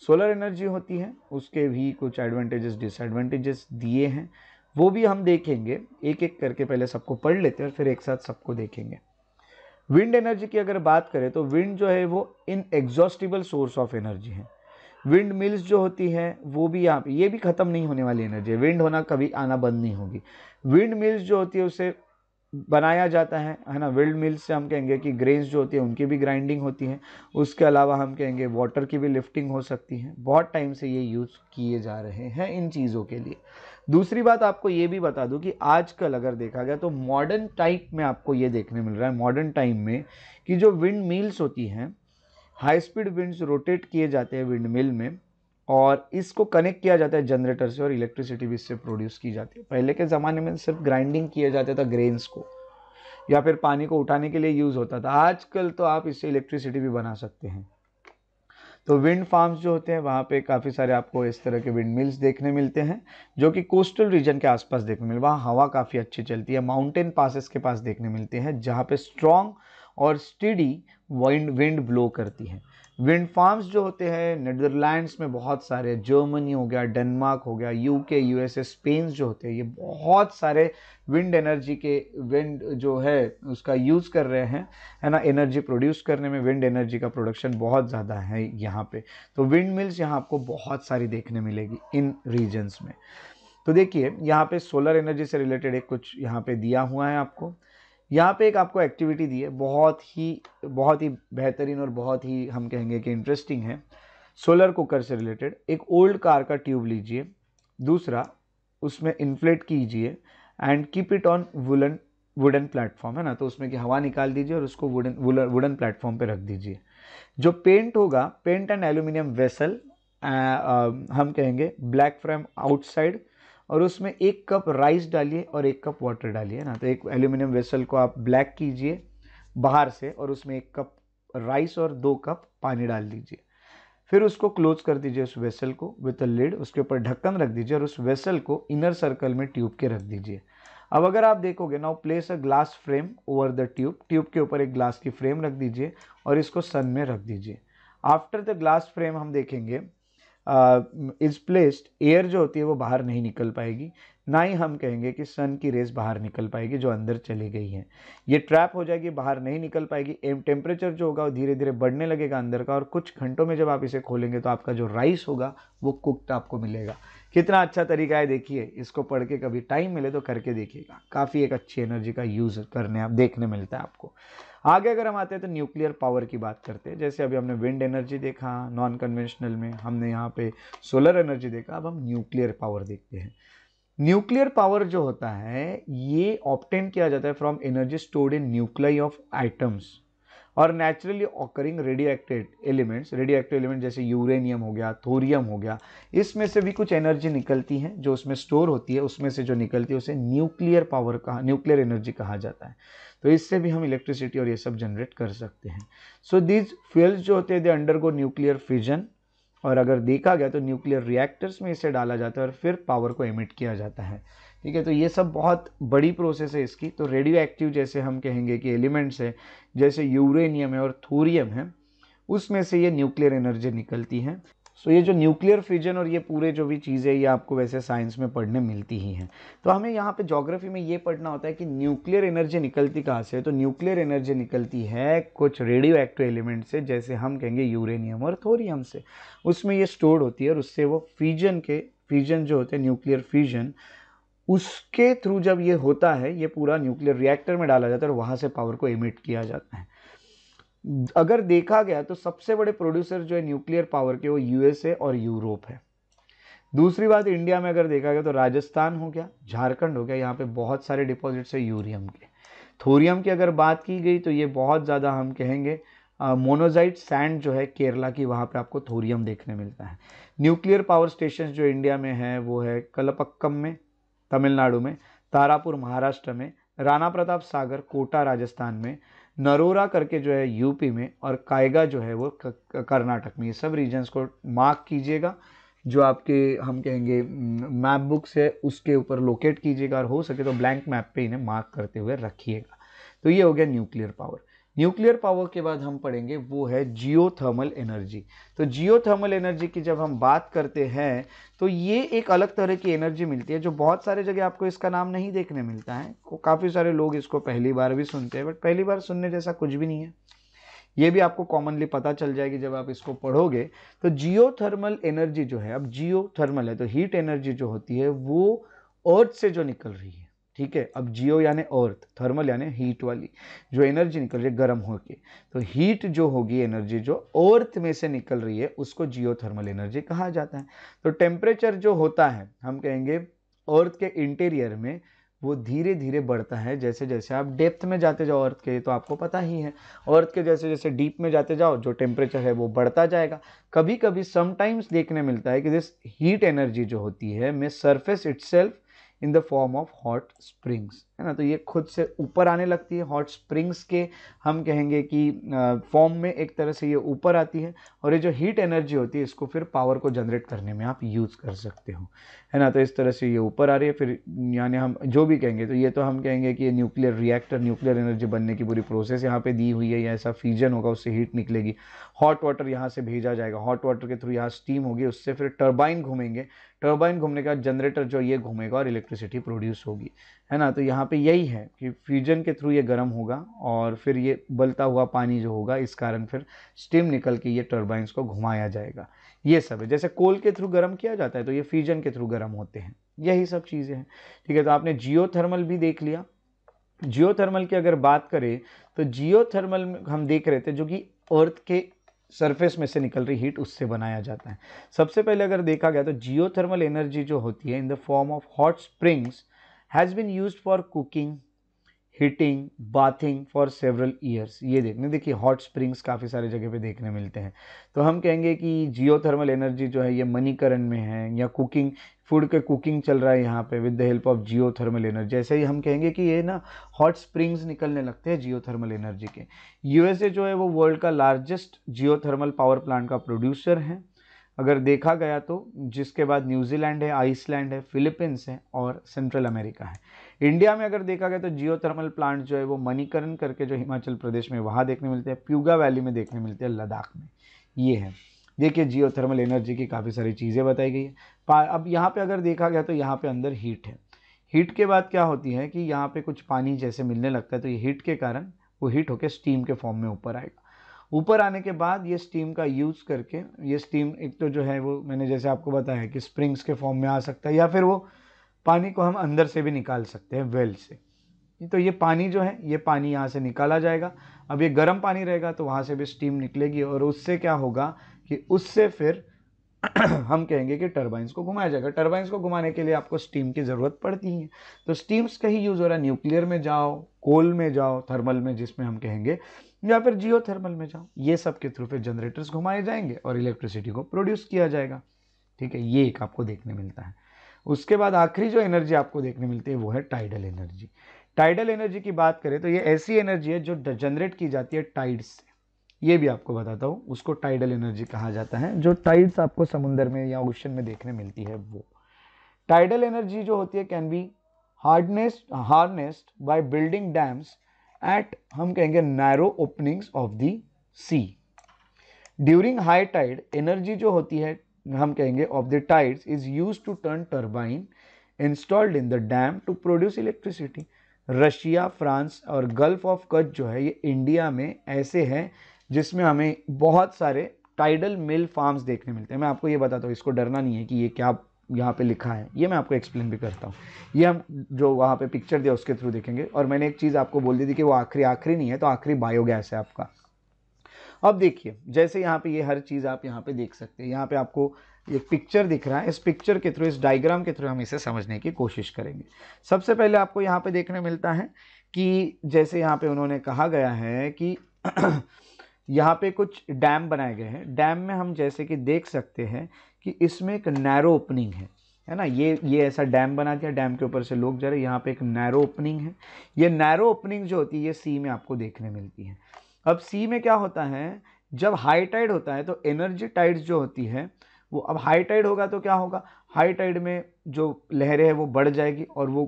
सोलर एनर्जी होती है उसके भी कुछ एडवांटेजेस डिसएडवांटेजेस दिए हैं वो भी हम देखेंगे एक एक करके पहले सबको पढ़ लेते हैं और फिर एक साथ सबको देखेंगे विंड एनर्जी की अगर बात करें तो विंड जो है वो inexhaustible source of energy है विंड मिल्स जो होती है वो भी यहाँ पे ये भी ख़त्म नहीं होने वाली एनर्जी है विंड होना कभी आना बंद नहीं होगी विंड मिल्स जो होती है उसे बनाया जाता है है ना विल्ड मिल्स से हम कहेंगे कि ग्रेन्स जो होती है उनकी भी ग्राइंडिंग होती है उसके अलावा हम कहेंगे वाटर की भी लिफ्टिंग हो सकती है बहुत टाइम से ये यूज़ किए जा रहे हैं इन चीज़ों के लिए दूसरी बात आपको ये भी बता दूं कि आजकल अगर देखा गया तो मॉडर्न टाइप में आपको ये देखने मिल रहा है मॉडर्न टाइम में कि जो विंड मिल्स होती हैं हाई स्पीड विंड्स रोटेट किए जाते हैं विंड मिल में और इसको कनेक्ट किया जाता है जनरेटर से और इलेक्ट्रिसिटी भी इससे प्रोड्यूस की जाती है पहले के ज़माने में सिर्फ ग्राइंडिंग किया जाता था ग्रेन्स को या फिर पानी को उठाने के लिए यूज़ होता था आजकल तो आप इससे इलेक्ट्रिसिटी भी बना सकते हैं तो विंड फार्म्स जो होते हैं वहाँ पे काफ़ी सारे आपको इस तरह के विंड मिल्स देखने मिलते हैं जो कि कोस्टल रीजन के आसपास देखने मिलते वहाँ हवा काफ़ी अच्छी चलती है माउंटेन पासेस के पास देखने मिलते हैं जहाँ पे स्ट्रॉन्ग और स्टडी विंड विंड ब्लो करती है विंड फार्म्स जो होते हैं नीदरलैंड्स में बहुत सारे जर्मनी हो गया डेनमार्क हो गया यूके यूएसए स्पेन जो होते हैं ये बहुत सारे विंड एनर्जी के विंड जो है उसका यूज़ कर रहे हैं है ना एनर्जी प्रोड्यूस करने में विंड एनर्जी का प्रोडक्शन बहुत ज़्यादा है यहाँ पे तो विंड मिल्स यहाँ आपको बहुत सारी देखने मिलेगी इन रीजन्स में तो देखिए यहाँ पे सोलर एनर्जी से रिलेटेड एक कुछ यहाँ पे दिया हुआ है आपको यहाँ पे एक आपको एक्टिविटी दी है बहुत ही बहुत ही बेहतरीन और बहुत ही हम कहेंगे कि इंटरेस्टिंग है सोलर कुकर से रिलेटेड एक ओल्ड कार का ट्यूब लीजिए दूसरा उसमें इन्फ्लेट कीजिए and keep it on woollen wooden platform है ना तो उसमें की हवा निकाल दीजिए और उसको वुडन वुडन प्लेटफॉर्म पर रख दीजिए जो पेंट होगा paint and aluminium vessel uh, uh, हम कहेंगे ब्लैक फ्रेम आउटसाइड और उसमें एक कप राइस डालिए और एक कप वाटर डालिए ना तो एक एल्यूमिनियम वेसल को आप ब्लैक कीजिए बाहर से और उसमें एक कप राइस और दो कप पानी डाल दीजिए फिर उसको क्लोज कर दीजिए उस वेसल को विथ अ लिड उसके ऊपर ढक्कन रख दीजिए और उस वेसल को इनर सर्कल में ट्यूब के रख दीजिए अब अगर आप देखोगे now place a glass frame over the tube tube के ऊपर एक ग्लास की फ्रेम रख दीजिए और इसको सन में रख दीजिए आफ्टर द ग्लास फ्रेम हम देखेंगे इज़ प्लेस्ड एयर जो होती है वो बाहर नहीं निकल पाएगी ना ही हम कहेंगे कि सन की रेज बाहर निकल पाएगी जो अंदर चली गई है ये ट्रैप हो जाएगी बाहर नहीं निकल पाएगी एम टेम्परेचर जो होगा वो धीरे धीरे बढ़ने लगेगा अंदर का और कुछ घंटों में जब आप इसे खोलेंगे तो आपका जो राइस होगा वो कुकड आपको मिलेगा कितना अच्छा तरीका है देखिए इसको पढ़ के कभी टाइम मिले तो करके देखिएगा काफ़ी एक अच्छी एनर्जी का यूज़ करने आप देखने मिलता है आपको आगे अगर हम आते हैं तो न्यूक्लियर पावर की बात करते हैं जैसे अभी हमने विंड एनर्जी देखा नॉन कन्वेंशनल में हमने यहाँ पे सोलर एनर्जी देखा अब हम न्यूक्लियर पावर देखते हैं न्यूक्लियर पावर जो होता है ये ऑप्टेन किया जाता है from energy stored in nuclei of atoms और naturally occurring radio elements radioactive element जैसे यूरेनियम हो गया थोरियम हो गया इसमें से भी कुछ एनर्जी निकलती है जो उसमें स्टोर होती है उसमें से जो निकलती है उसे न्यूक्लियर पावर कहा न्यूक्लियर एनर्जी कहा जाता है तो इससे भी हम इलेक्ट्रिसिटी और ये सब जनरेट कर सकते हैं सो दीज फ्यूल्स जो होते हैं they undergo nuclear fusion और अगर देखा गया तो न्यूक्लियर रिएक्टर्स में इसे डाला जाता है और फिर पावर को एमिट किया जाता है ठीक है तो ये सब बहुत बड़ी प्रोसेस है इसकी तो रेडियो एक्टिव जैसे हम कहेंगे कि एलिमेंट्स है जैसे यूरेनियम है और थोरियम है उसमें से ये न्यूक्लियर एनर्जी निकलती है सो ये जो न्यूक्लियर फिजन और ये पूरे जो भी चीज़ें ये आपको वैसे साइंस में पढ़ने मिलती ही हैं तो हमें यहाँ पे जोग्राफी में ये पढ़ना होता है कि न्यूक्लियर एनर्जी निकलती कहाँ से है तो न्यूक्लियर एनर्जी निकलती है कुछ रेडियो एक्टिव एलिमेंट से जैसे हम कहेंगे यूरेनियम और थोरियम से उसमें ये स्टोर्ड होती है और उससे वो फ्यूजन के फ्यूजन जो होते हैं न्यूक्लियर फ्यूजन उसके थ्रू जब ये होता है ये पूरा न्यूक्लियर रिएक्टर में डाला जाता है और वहाँ से पावर को इमिट किया जाता है अगर देखा गया तो सबसे बड़े प्रोड्यूसर जो है न्यूक्लियर पावर के वो यूएसए और यूरोप है दूसरी बात इंडिया में अगर देखा गया तो राजस्थान हो गया झारखंड हो गया यहाँ पे बहुत सारे डिपॉजिट्स है यूरियम के थोरियम की अगर बात की गई तो ये बहुत ज़्यादा हम कहेंगे मोनोजाइट सैंड जो है केरला की वहाँ पे आपको थोरियम देखने मिलता है न्यूक्लियर पावर स्टेशन जो इंडिया में है वो है कलपक्कम में तमिलनाडु में तारापुर महाराष्ट्र में राणा प्रताप सागर कोटा राजस्थान में नरोरा करके जो है यूपी में और कायगा जो है वो कर्नाटक में ये सब रीजन्स को मार्क कीजिएगा जो आपके हम कहेंगे मैप बुक्स है उसके ऊपर लोकेट कीजिएगा और हो सके तो ब्लैंक मैप पे इन्हें मार्क करते हुए रखिएगा तो ये हो गया न्यूक्लियर पावर न्यूक्लियर पावर के बाद हम पढ़ेंगे वो है जियो थर्मल एनर्जी तो जियो थर्मल एनर्जी की जब हम बात करते हैं तो ये एक अलग तरह की एनर्जी मिलती है जो बहुत सारे जगह आपको इसका नाम नहीं देखने मिलता है काफ़ी सारे लोग इसको पहली बार भी सुनते हैं बट पहली बार सुनने जैसा कुछ भी नहीं है ये भी आपको कॉमनली पता चल जाएगी जब आप इसको पढ़ोगे तो जियो थर्मल एनर्जी जो है अब जियो थर्मल है तो हीट एनर्जी जो होती है वो अर्थ से जो निकल रही है ठीक है अब जियो यानी अर्थ थर्मल यानी हीट वाली जो एनर्जी निकल रही है गर्म होके तो हीट जो होगी एनर्जी जो अर्थ में से निकल रही है उसको जियो थर्मल एनर्जी कहा जाता है तो टेम्परेचर जो होता है हम कहेंगे अर्थ के इंटीरियर में वो धीरे धीरे बढ़ता है जैसे जैसे आप डेप्थ में जाते जाओ अर्थ के तो आपको पता ही है अर्थ के जैसे जैसे डीप में जाते जाओ जो टेम्परेचर है वो बढ़ता जाएगा कभी कभी समटाइम्स देखने मिलता है कि दिस हीट एनर्जी जो होती है may surface itself in the form of hot springs है ना तो ये खुद से ऊपर आने लगती है हॉट स्प्रिंग्स के हम कहेंगे कि फॉर्म में एक तरह से ये ऊपर आती है और ये जो हीट एनर्जी होती है इसको फिर पावर को जनरेट करने में आप यूज़ कर सकते हो है ना तो इस तरह से ये ऊपर आ रही है फिर यानी हम जो भी कहेंगे तो ये तो हम कहेंगे कि ये न्यूक्लियर रिएक्टर न्यूक्लियर एनर्जी बनने की पूरी प्रोसेस यहाँ पर दी हुई है या ऐसा फ्यूजन होगा उससे हीट निकलेगी हॉट वाटर यहाँ से भेजा जाएगा हॉट वाटर के थ्रू यहाँ स्टीम होगी उससे फिर टर्बाइन घूमेंगे टर्बाइन घूमने के बाद जनरेटर जो ये घूमेगा और इलेक्ट्रिसिटी प्रोड्यूस होगी है ना तो यहाँ पे यही है कि फ्यूजन के थ्रू ये गर्म होगा और फिर ये बलता हुआ पानी जो होगा इस कारण फिर स्टीम निकल के ये टर्बाइंस को घुमाया जाएगा ये सब है जैसे कोल के थ्रू गर्म किया जाता है तो ये फ्यूजन के थ्रू गर्म होते हैं यही सब चीज़ें हैं ठीक है तो आपने जियो थर्मल भी देख लिया जियो थर्मल की अगर बात करें तो जियो थर्मल हम देख रहे थे जो कि अर्थ के सरफेस में से निकल रही हीट उससे बनाया जाता है सबसे पहले अगर देखा गया तो जियोथर्मल एनर्जी जो होती है in the form of hot springs has been use for cooking heating bathing for several years ये देखने देखिए हॉट स्प्रिंग्स काफ़ी सारे जगह पे देखने मिलते हैं तो हम कहेंगे कि जियो थर्मल एनर्जी जो है ये मनीकरण में है या कुकिंग फूड के कुकिंग चल रहा है यहाँ पे with the help of geothermal energy जैसे ही हम कहेंगे कि ये ना हॉट स्प्रिंग्स निकलने लगते हैं जियो थर्मल एनर्जी के यूएसए जो है वो वर्ल्ड का largest geothermal power plant का प्रोड्यूसर है अगर देखा गया तो जिसके बाद न्यूजीलैंड है आइसलैंड है फिलीपींस है और सेंट्रल अमेरिका है इंडिया में अगर देखा गया तो जियो थर्मल प्लांट जो है वो मणिकरण करके जो हिमाचल प्रदेश में वहाँ देखने मिलते हैं प्यूगा वैली में देखने मिलते हैं लद्दाख में ये है देखिए जियो थर्मल एनर्जी की काफ़ी सारी चीज़ें बताई गई है अब यहाँ पर अगर देखा गया तो यहाँ पर अंदर हीट है हीट के बाद क्या होती है कि यहाँ पे कुछ पानी जैसे मिलने लगता है तो ये हीट के कारण वो हीट होकर स्टीम के फॉर्म में ऊपर आएगा ऊपर आने के बाद ये स्टीम का यूज़ करके ये स्टीम एक तो जो है वो मैंने जैसे आपको बताया कि स्प्रिंग्स के फॉर्म में आ सकता है या फिर वो पानी को हम अंदर से भी निकाल सकते हैं वेल से तो ये पानी जो है ये पानी यहाँ से निकाला जाएगा अब ये गर्म पानी रहेगा तो वहाँ से भी स्टीम निकलेगी और उससे क्या होगा कि उससे फिर हम कहेंगे कि टर्बाइंस को घुमाया जाएगा टर्बाइंस को घुमाने के लिए आपको स्टीम की ज़रूरत पड़ती है तो स्टीम्स का ही यूज़ हो रहा है न्यूक्लियर में जाओ कोल में जाओ थर्मल में जिसमें हम कहेंगे या फिर जियो थर्मल में जाओ ये सब के थ्रू फिर जनरेटर्स घुमाए जाएंगे और इलेक्ट्रिसिटी को प्रोड्यूस किया जाएगा ठीक है ये एक आपको देखने मिलता है उसके बाद आखिरी जो एनर्जी आपको देखने मिलती है वो है टाइडल एनर्जी टाइडल एनर्जी की बात करें तो ये ऐसी एनर्जी है जो जनरेट की जाती है टाइड्स से ये भी आपको बताता हूँ उसको टाइडल एनर्जी कहा जाता है जो टाइड्स आपको समुंदर में या ओशन में देखने मिलती है वो टाइडल एनर्जी जो होती है can be hardnessed harnessed by building dams at हम कहेंगे narrow openings of the sea during high tide energy जो होती है हम कहेंगे of the tides is use to turn turbine installed in the dam to produce electricity Russia France और गल्फ ऑफ कच जो है ये इंडिया में ऐसे हैं जिसमें हमें बहुत सारे टाइडल मिल फार्म्स देखने मिलते हैं मैं आपको ये बताता हूँ इसको डरना नहीं है कि ये क्या यहाँ पे लिखा है ये मैं आपको एक्सप्लेन भी करता हूँ ये हम जो वहाँ पे पिक्चर दिया उसके थ्रू देखेंगे और मैंने एक चीज़ आपको बोल दी थी कि वो आखिरी आखिरी नहीं है तो आखिरी बायोगैस है आपका अब देखिए जैसे यहाँ पे ये हर चीज़ आप यहाँ पे देख सकते हैं यहाँ पे आपको एक पिक्चर दिख रहा है इस पिक्चर के थ्रू इस डायग्राम के थ्रू हम इसे समझने की कोशिश करेंगे सबसे पहले आपको यहाँ पे देखने मिलता है कि जैसे यहाँ पे उन्होंने कहा गया है कि यहाँ पे कुछ डैम बनाए गए हैं डैम में हम जैसे कि देख सकते हैं कि इसमें एक नैरो ओपनिंग है है ना ये ये ऐसा डैम बना दिया डैम के ऊपर से लोग जा रहे हैं यहाँ पे एक नैरो ओपनिंग है ये नैरो ओपनिंग जो होती है ये सी में आपको देखने मिलती है अब सी में क्या होता है जब हाई टाइड होता है तो एनर्जी टाइड्स जो होती है वो अब हाई टाइड होगा तो क्या होगा हाई टाइड में जो लहरें हैं वो बढ़ जाएगी और वो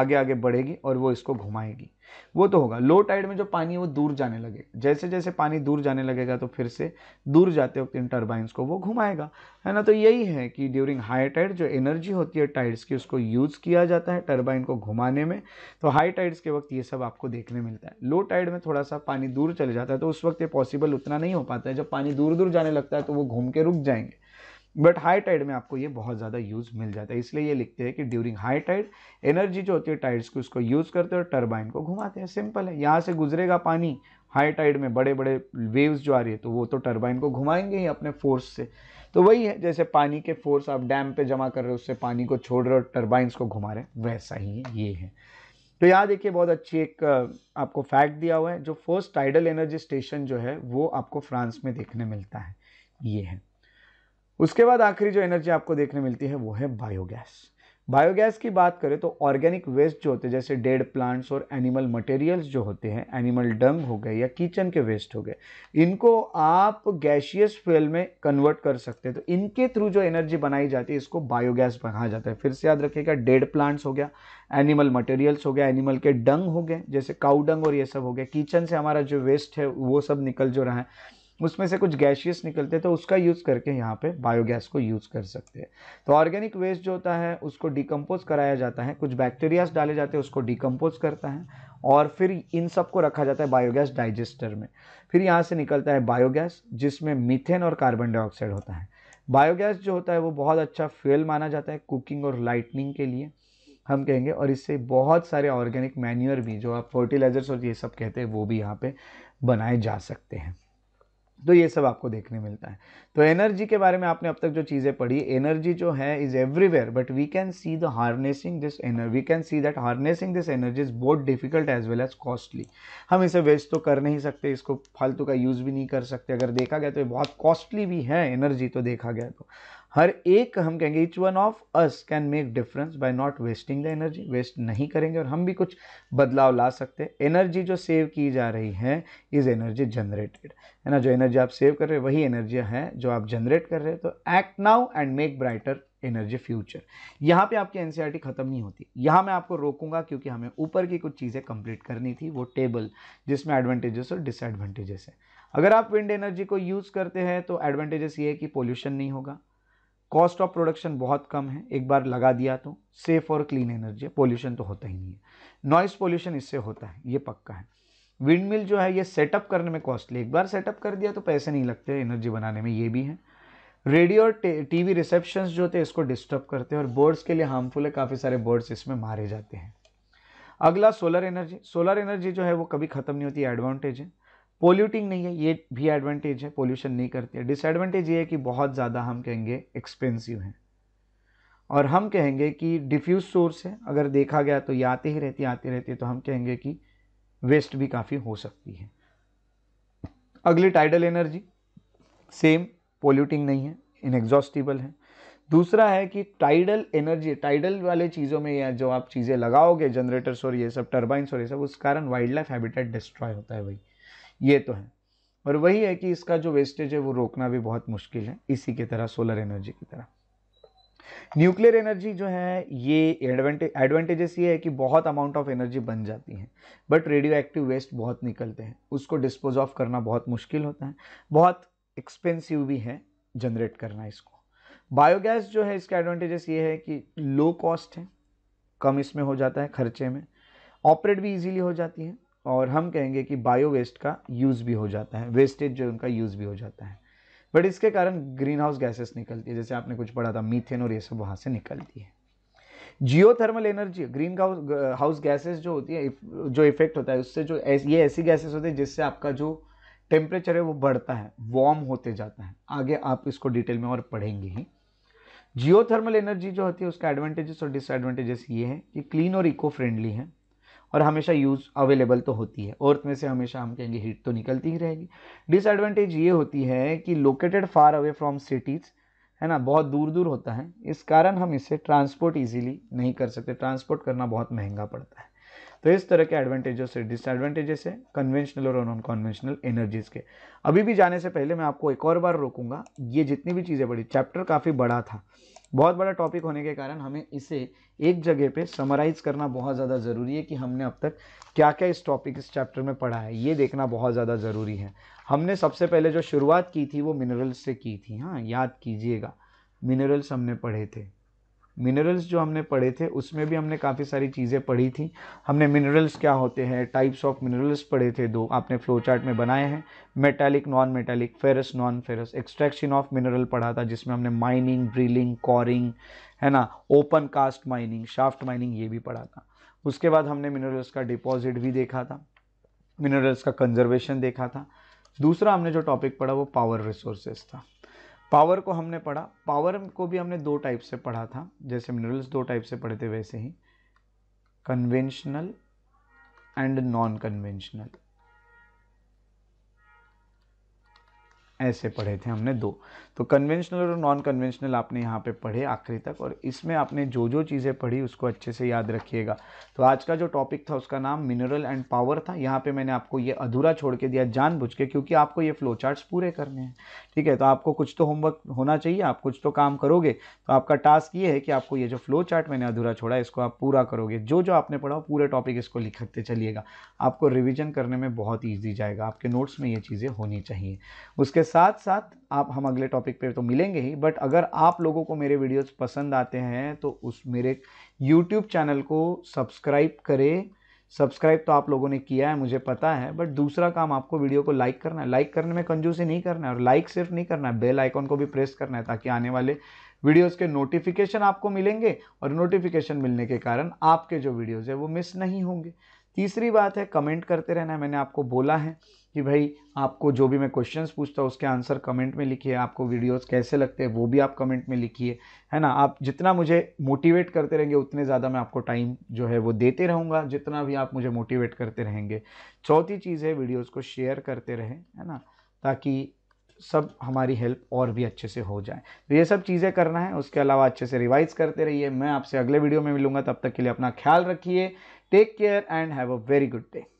आगे आगे बढ़ेगी और वो इसको घुमाएगी वो तो होगा लो टाइड में जो पानी है वो दूर जाने लगे जैसे जैसे पानी दूर जाने लगेगा तो फिर से दूर जाते वक्त इन टर्बाइंस को वो घुमाएगा है ना तो यही है कि ड्यूरिंग हाई टाइड जो एनर्जी होती है टाइड्स की उसको यूज़ किया जाता है टर्बाइन को घुमाने में तो हाई टाइड्स के वक्त ये सब आपको देखने मिलता है लो टाइड में थोड़ा सा पानी दूर चले जाता है तो उस वक्त ये पॉसिबल उतना नहीं हो पाता है जब पानी दूर दूर जाने लगता है तो वो घूम के रुक जाएंगे बट हाई टाइड में आपको ये बहुत ज़्यादा यूज़ मिल जाता है इसलिए ये लिखते हैं कि ड्यूरिंग हाई टाइड एनर्जी जो होती है टाइड्स की उसको यूज़ करते हैं और टर्बाइन को घुमाते हैं सिंपल है यहाँ से गुजरेगा पानी हाई टाइड में बड़े बड़े वेव्स जो आ रही है तो वो तो टर्बाइन को घुमाएंगे ही अपने फोर्स से तो वही है जैसे पानी के फोर्स आप डैम पे जमा कर रहे हो उससे पानी को छोड़ रहे हो टर्बाइंस को घुमा रहे हैं वैसा ही ये है तो यहाँ देखिए बहुत अच्छी एक आपको फैक्ट दिया हुआ है जो फर्स्ट टाइडल एनर्जी स्टेशन जो है वो आपको फ्रांस में देखने मिलता है ये है उसके बाद आखिरी जो एनर्जी आपको देखने मिलती है वो है बायोगैस बायोगैस की बात करें तो ऑर्गेनिक वेस्ट जो होते हैं जैसे डेड प्लांट्स और एनिमल मटेरियल्स जो होते हैं एनिमल डंग हो गए या किचन के वेस्ट हो गए इनको आप गैशियस फ्यूल में कन्वर्ट कर सकते हैं तो इनके थ्रू जो एनर्जी बनाई जाती है इसको बायोगैस बनाया जाता है फिर से याद रखिएगा डेड प्लांट्स हो गया एनिमल मटेरियल्स हो गया एनिमल के डंग हो गए जैसे काउडंग और ये सब हो गया किचन से हमारा जो वेस्ट है वो सब निकल जो रहा है उसमें से कुछ गैशियस निकलते हैं तो उसका यूज़ करके यहाँ पे बायोगैस को यूज़ कर सकते हैं तो ऑर्गेनिक वेस्ट जो होता है उसको डिकम्पोज कराया जाता है कुछ बैक्टीरियाज डाले जाते हैं उसको डिकम्पोज करता है और फिर इन सब को रखा जाता है बायोगैस डाइजेस्टर में फिर यहाँ से निकलता है बायोगैस जिसमें मीथेन और कार्बन डाइऑक्साइड होता है बायोगैस जो होता है वो बहुत अच्छा फ्यूल माना जाता है कुकिंग और लाइटनिंग के लिए हम कहेंगे और इससे बहुत सारे ऑर्गेनिक मैन्यूर भी जो आप फर्टिलाइजर्स और ये सब कहते हैं वो भी यहाँ पे बनाए जा सकते हैं तो ये सब आपको देखने मिलता है तो एनर्जी के बारे में आपने अब तक जो चीज़ें पढ़ी एनर्जी जो है is everywhere but we can see the harnessing this energy we can see that harnessing this energy is बहुत difficult as well as costly हम इसे वेस्ट तो कर नहीं सकते इसको फालतू का यूज़ भी नहीं कर सकते अगर देखा गया तो ये बहुत कॉस्टली भी है एनर्जी तो देखा गया तो हर एक हम कहेंगे each one of us can make difference by not wasting the energy waste नहीं करेंगे और हम भी कुछ बदलाव ला सकते हैं एनर्जी जो सेव की जा रही है इज़ एनर्जी जनरेटेड है ना जो एनर्जी आप सेव कर रहे हैं वही एनर्जी है जो आप जनरेट कर रहे हैं तो act now and make brighter energy future यहाँ पे आपकी एनसीईआरटी खत्म नहीं होती यहाँ मैं आपको रोकूंगा क्योंकि हमें ऊपर की कुछ चीज़ें कंप्लीट करनी थी वो टेबल जिसमें एडवांटेजेस और डिसएडवांटेजेस है अगर आप विंड एनर्जी को यूज़ करते हैं तो एडवांटेजेस ये है कि पोल्यूशन नहीं होगा कॉस्ट ऑफ प्रोडक्शन बहुत कम है एक बार लगा दिया तो सेफ और क्लीन एनर्जी पोल्यूशन तो होता ही नहीं है नॉइस पोल्यूशन इससे होता है ये पक्का है विंड मिल जो है ये सेटअप करने में कॉस्टली एक बार सेटअप कर दिया तो पैसे नहीं लगते एनर्जी बनाने में ये भी है रेडियो और टीवी रिसेप्शंस जो थे इसको डिस्टर्ब करते हैं और बर्ड्स के लिए हार्मफुल है काफ़ी सारे बर्ड्स इसमें मारे जाते हैं अगला सोलर एनर्जी सोलर एनर्जी जो है वो कभी ख़त्म नहीं होती एडवांटेज है पोल्यूटिंग नहीं है ये भी एडवांटेज है पोल्यूशन नहीं करती है डिसएडवांटेज ये है कि बहुत ज़्यादा हम कहेंगे एक्सपेंसिव हैं और हम कहेंगे कि डिफ्यूज सोर्स है अगर देखा गया तो ये आते ही रहती आती रहती है तो हम कहेंगे कि वेस्ट भी काफ़ी हो सकती है अगली टाइडल एनर्जी सेम पोल्यूटिंग नहीं है इनएग्जॉस्टिबल है दूसरा है कि टाइडल एनर्जी टाइडल वाले चीज़ों में या जो आप चीज़ें लगाओगे जनरेटर्स और ये सब टर्बाइंस और ये सब उस कारण वाइल्ड लाइफ हैबिटेट डिस्ट्रॉय होता है भाई ये तो है और वही है कि इसका जो वेस्टेज है वो रोकना भी बहुत मुश्किल है इसी की तरह सोलर एनर्जी की तरह न्यूक्लियर एनर्जी जो है ये एडवांटेज एडवांटेजेस ये है कि बहुत अमाउंट ऑफ एनर्जी बन जाती है बट रेडियो एक्टिव वेस्ट बहुत निकलते हैं उसको डिस्पोज ऑफ करना बहुत मुश्किल होता है बहुत एक्सपेंसिव भी है जनरेट करना इसको बायोगैस जो है इसका एडवांटेजेस ये है कि लो कॉस्ट है कम इसमें हो जाता है खर्चे में ऑपरेट भी इजीली हो जाती है और हम कहेंगे कि बायो वेस्ट का यूज़ भी हो जाता है वेस्टेज जो उनका यूज़ भी हो जाता है बट इसके कारण ग्रीन हाउस गैसेस निकलती है जैसे आपने कुछ पढ़ा था मीथेन और ये सब वहाँ से निकलती है geothermal energy greenhouse gases जो होती है जो इफेक्ट होता है उससे जो ये ऐसी गैसेस होती है जिससे आपका जो टेम्परेचर है वो बढ़ता है वार्म होते जाता है आगे आप इसको डिटेल में और पढ़ेंगे ही जियो थर्मल एनर्जी जो होती है उसका एडवांटेजेस और डिसएडवांटेजेस ये है कि क्लीन और इको फ्रेंडली है और हमेशा यूज़ अवेलेबल तो होती है अर्थ में से हमेशा हम कहेंगे हीट तो निकलती ही रहेगी डिसएडवांटेज ये होती है कि located far away from cities है ना बहुत दूर दूर होता है इस कारण हम इसे ट्रांसपोर्ट इजीली नहीं कर सकते ट्रांसपोर्ट करना बहुत महंगा पड़ता है तो इस तरह के एडवांटेजेस से डिसएडवांटेजेस है कन्वेंशनल और नॉन कन्वेंशनल एनर्जीज़ के अभी भी जाने से पहले मैं आपको एक और बार रोकूंगा ये जितनी भी चीज़ें पड़ी चैप्टर काफ़ी बड़ा था बहुत बड़ा टॉपिक होने के कारण हमें इसे एक जगह पे समराइज़ करना बहुत ज़्यादा ज़रूरी है कि हमने अब तक क्या क्या इस टॉपिक इस चैप्टर में पढ़ा है ये देखना बहुत ज़्यादा ज़रूरी है हमने सबसे पहले जो शुरुआत की थी वो मिनरल्स से की थी हाँ याद कीजिएगा मिनरल्स हमने पढ़े थे मिनरल्स जो हमने पढ़े थे उसमें भी हमने काफ़ी सारी चीज़ें पढ़ी थी हमने मिनरल्स क्या होते हैं टाइप्स ऑफ मिनरल्स पढ़े थे दो आपने फ्लो चार्ट में बनाए हैं metallic non metallic ferrous non ferrous extraction of mineral पढ़ा था जिसमें हमने माइनिंग ड्रिलिंग कॉरिंग है ना open cast mining shaft mining ये भी पढ़ा था उसके बाद हमने मिनरल्स का डिपॉजिट भी देखा था मिनरल्स का कंजर्वेशन देखा था दूसरा हमने जो टॉपिक पढ़ा वो पावर रिसोर्सेज था पावर को हमने पढ़ा पावर को भी हमने दो टाइप से पढ़ा था जैसे मिनरल्स दो टाइप से पढ़े थे वैसे ही कन्वेंशनल एंड नॉन कन्वेंशनल ऐसे पढ़े थे हमने दो तो कन्वेंशनल और नॉन कन्वेंशनल आपने यहाँ पे पढ़े आखिरी तक और इसमें आपने जो जो चीज़ें पढ़ी उसको अच्छे से याद रखिएगा तो आज का जो टॉपिक था उसका नाम मिनरल एंड पावर था यहाँ पे मैंने आपको ये अधूरा छोड़ के दिया जानबूझ के क्योंकि आपको ये फ्लो चार्ट्स पूरे करने हैं ठीक है तो आपको कुछ तो होमवर्क होना चाहिए आप कुछ तो काम करोगे तो आपका टास्क ये है कि आपको ये जो फ्लो चार्ट मैंने अधूरा छोड़ा इसको आप पूरा करोगे जो जो आपने पढ़ा पूरे टॉपिक इसको लिखते चलिएगा आपको रिविजन करने में बहुत ईजी जाएगा आपके नोट्स में ये चीज़ें होनी चाहिए उसके साथ साथ आप हम अगले टॉपिक टॉपिक पे तो मिलेंगे ही बट अगर आप लोगों को मेरे वीडियोस पसंद आते हैं तो उस मेरे यूट्यूब चैनल को सब्सक्राइब करें सब्सक्राइब तो आप लोगों ने किया है मुझे पता है बट दूसरा काम आपको वीडियो को लाइक करना है लाइक करने में कंजूसी नहीं करना है और लाइक सिर्फ नहीं करना है बेल आइकॉन को भी प्रेस करना है ताकि आने वाले वीडियोस के नोटिफिकेशन आपको मिलेंगे और नोटिफिकेशन मिलने के कारण आपके जो वीडियोज़ है वो मिस नहीं होंगे तीसरी बात है कमेंट करते रहना है मैंने आपको बोला है कि भाई आपको जो भी मैं क्वेश्चंस पूछता हूँ उसके आंसर कमेंट में लिखिए आपको वीडियोस कैसे लगते हैं वो भी आप कमेंट में लिखिए है ना आप जितना मुझे मोटिवेट करते रहेंगे उतने ज़्यादा मैं आपको टाइम जो है वो देते रहूँगा जितना भी आप मुझे मोटिवेट करते रहेंगे चौथी चीज़ है वीडियोज़ को शेयर करते रहें है ना ताकि सब हमारी हेल्प और भी अच्छे से हो जाए तो ये सब चीज़ें करना है उसके अलावा अच्छे से रिवाइज करते रहिए मैं आपसे अगले वीडियो में मिलूंगा तब तक के लिए अपना ख्याल रखिए take care and have a very good day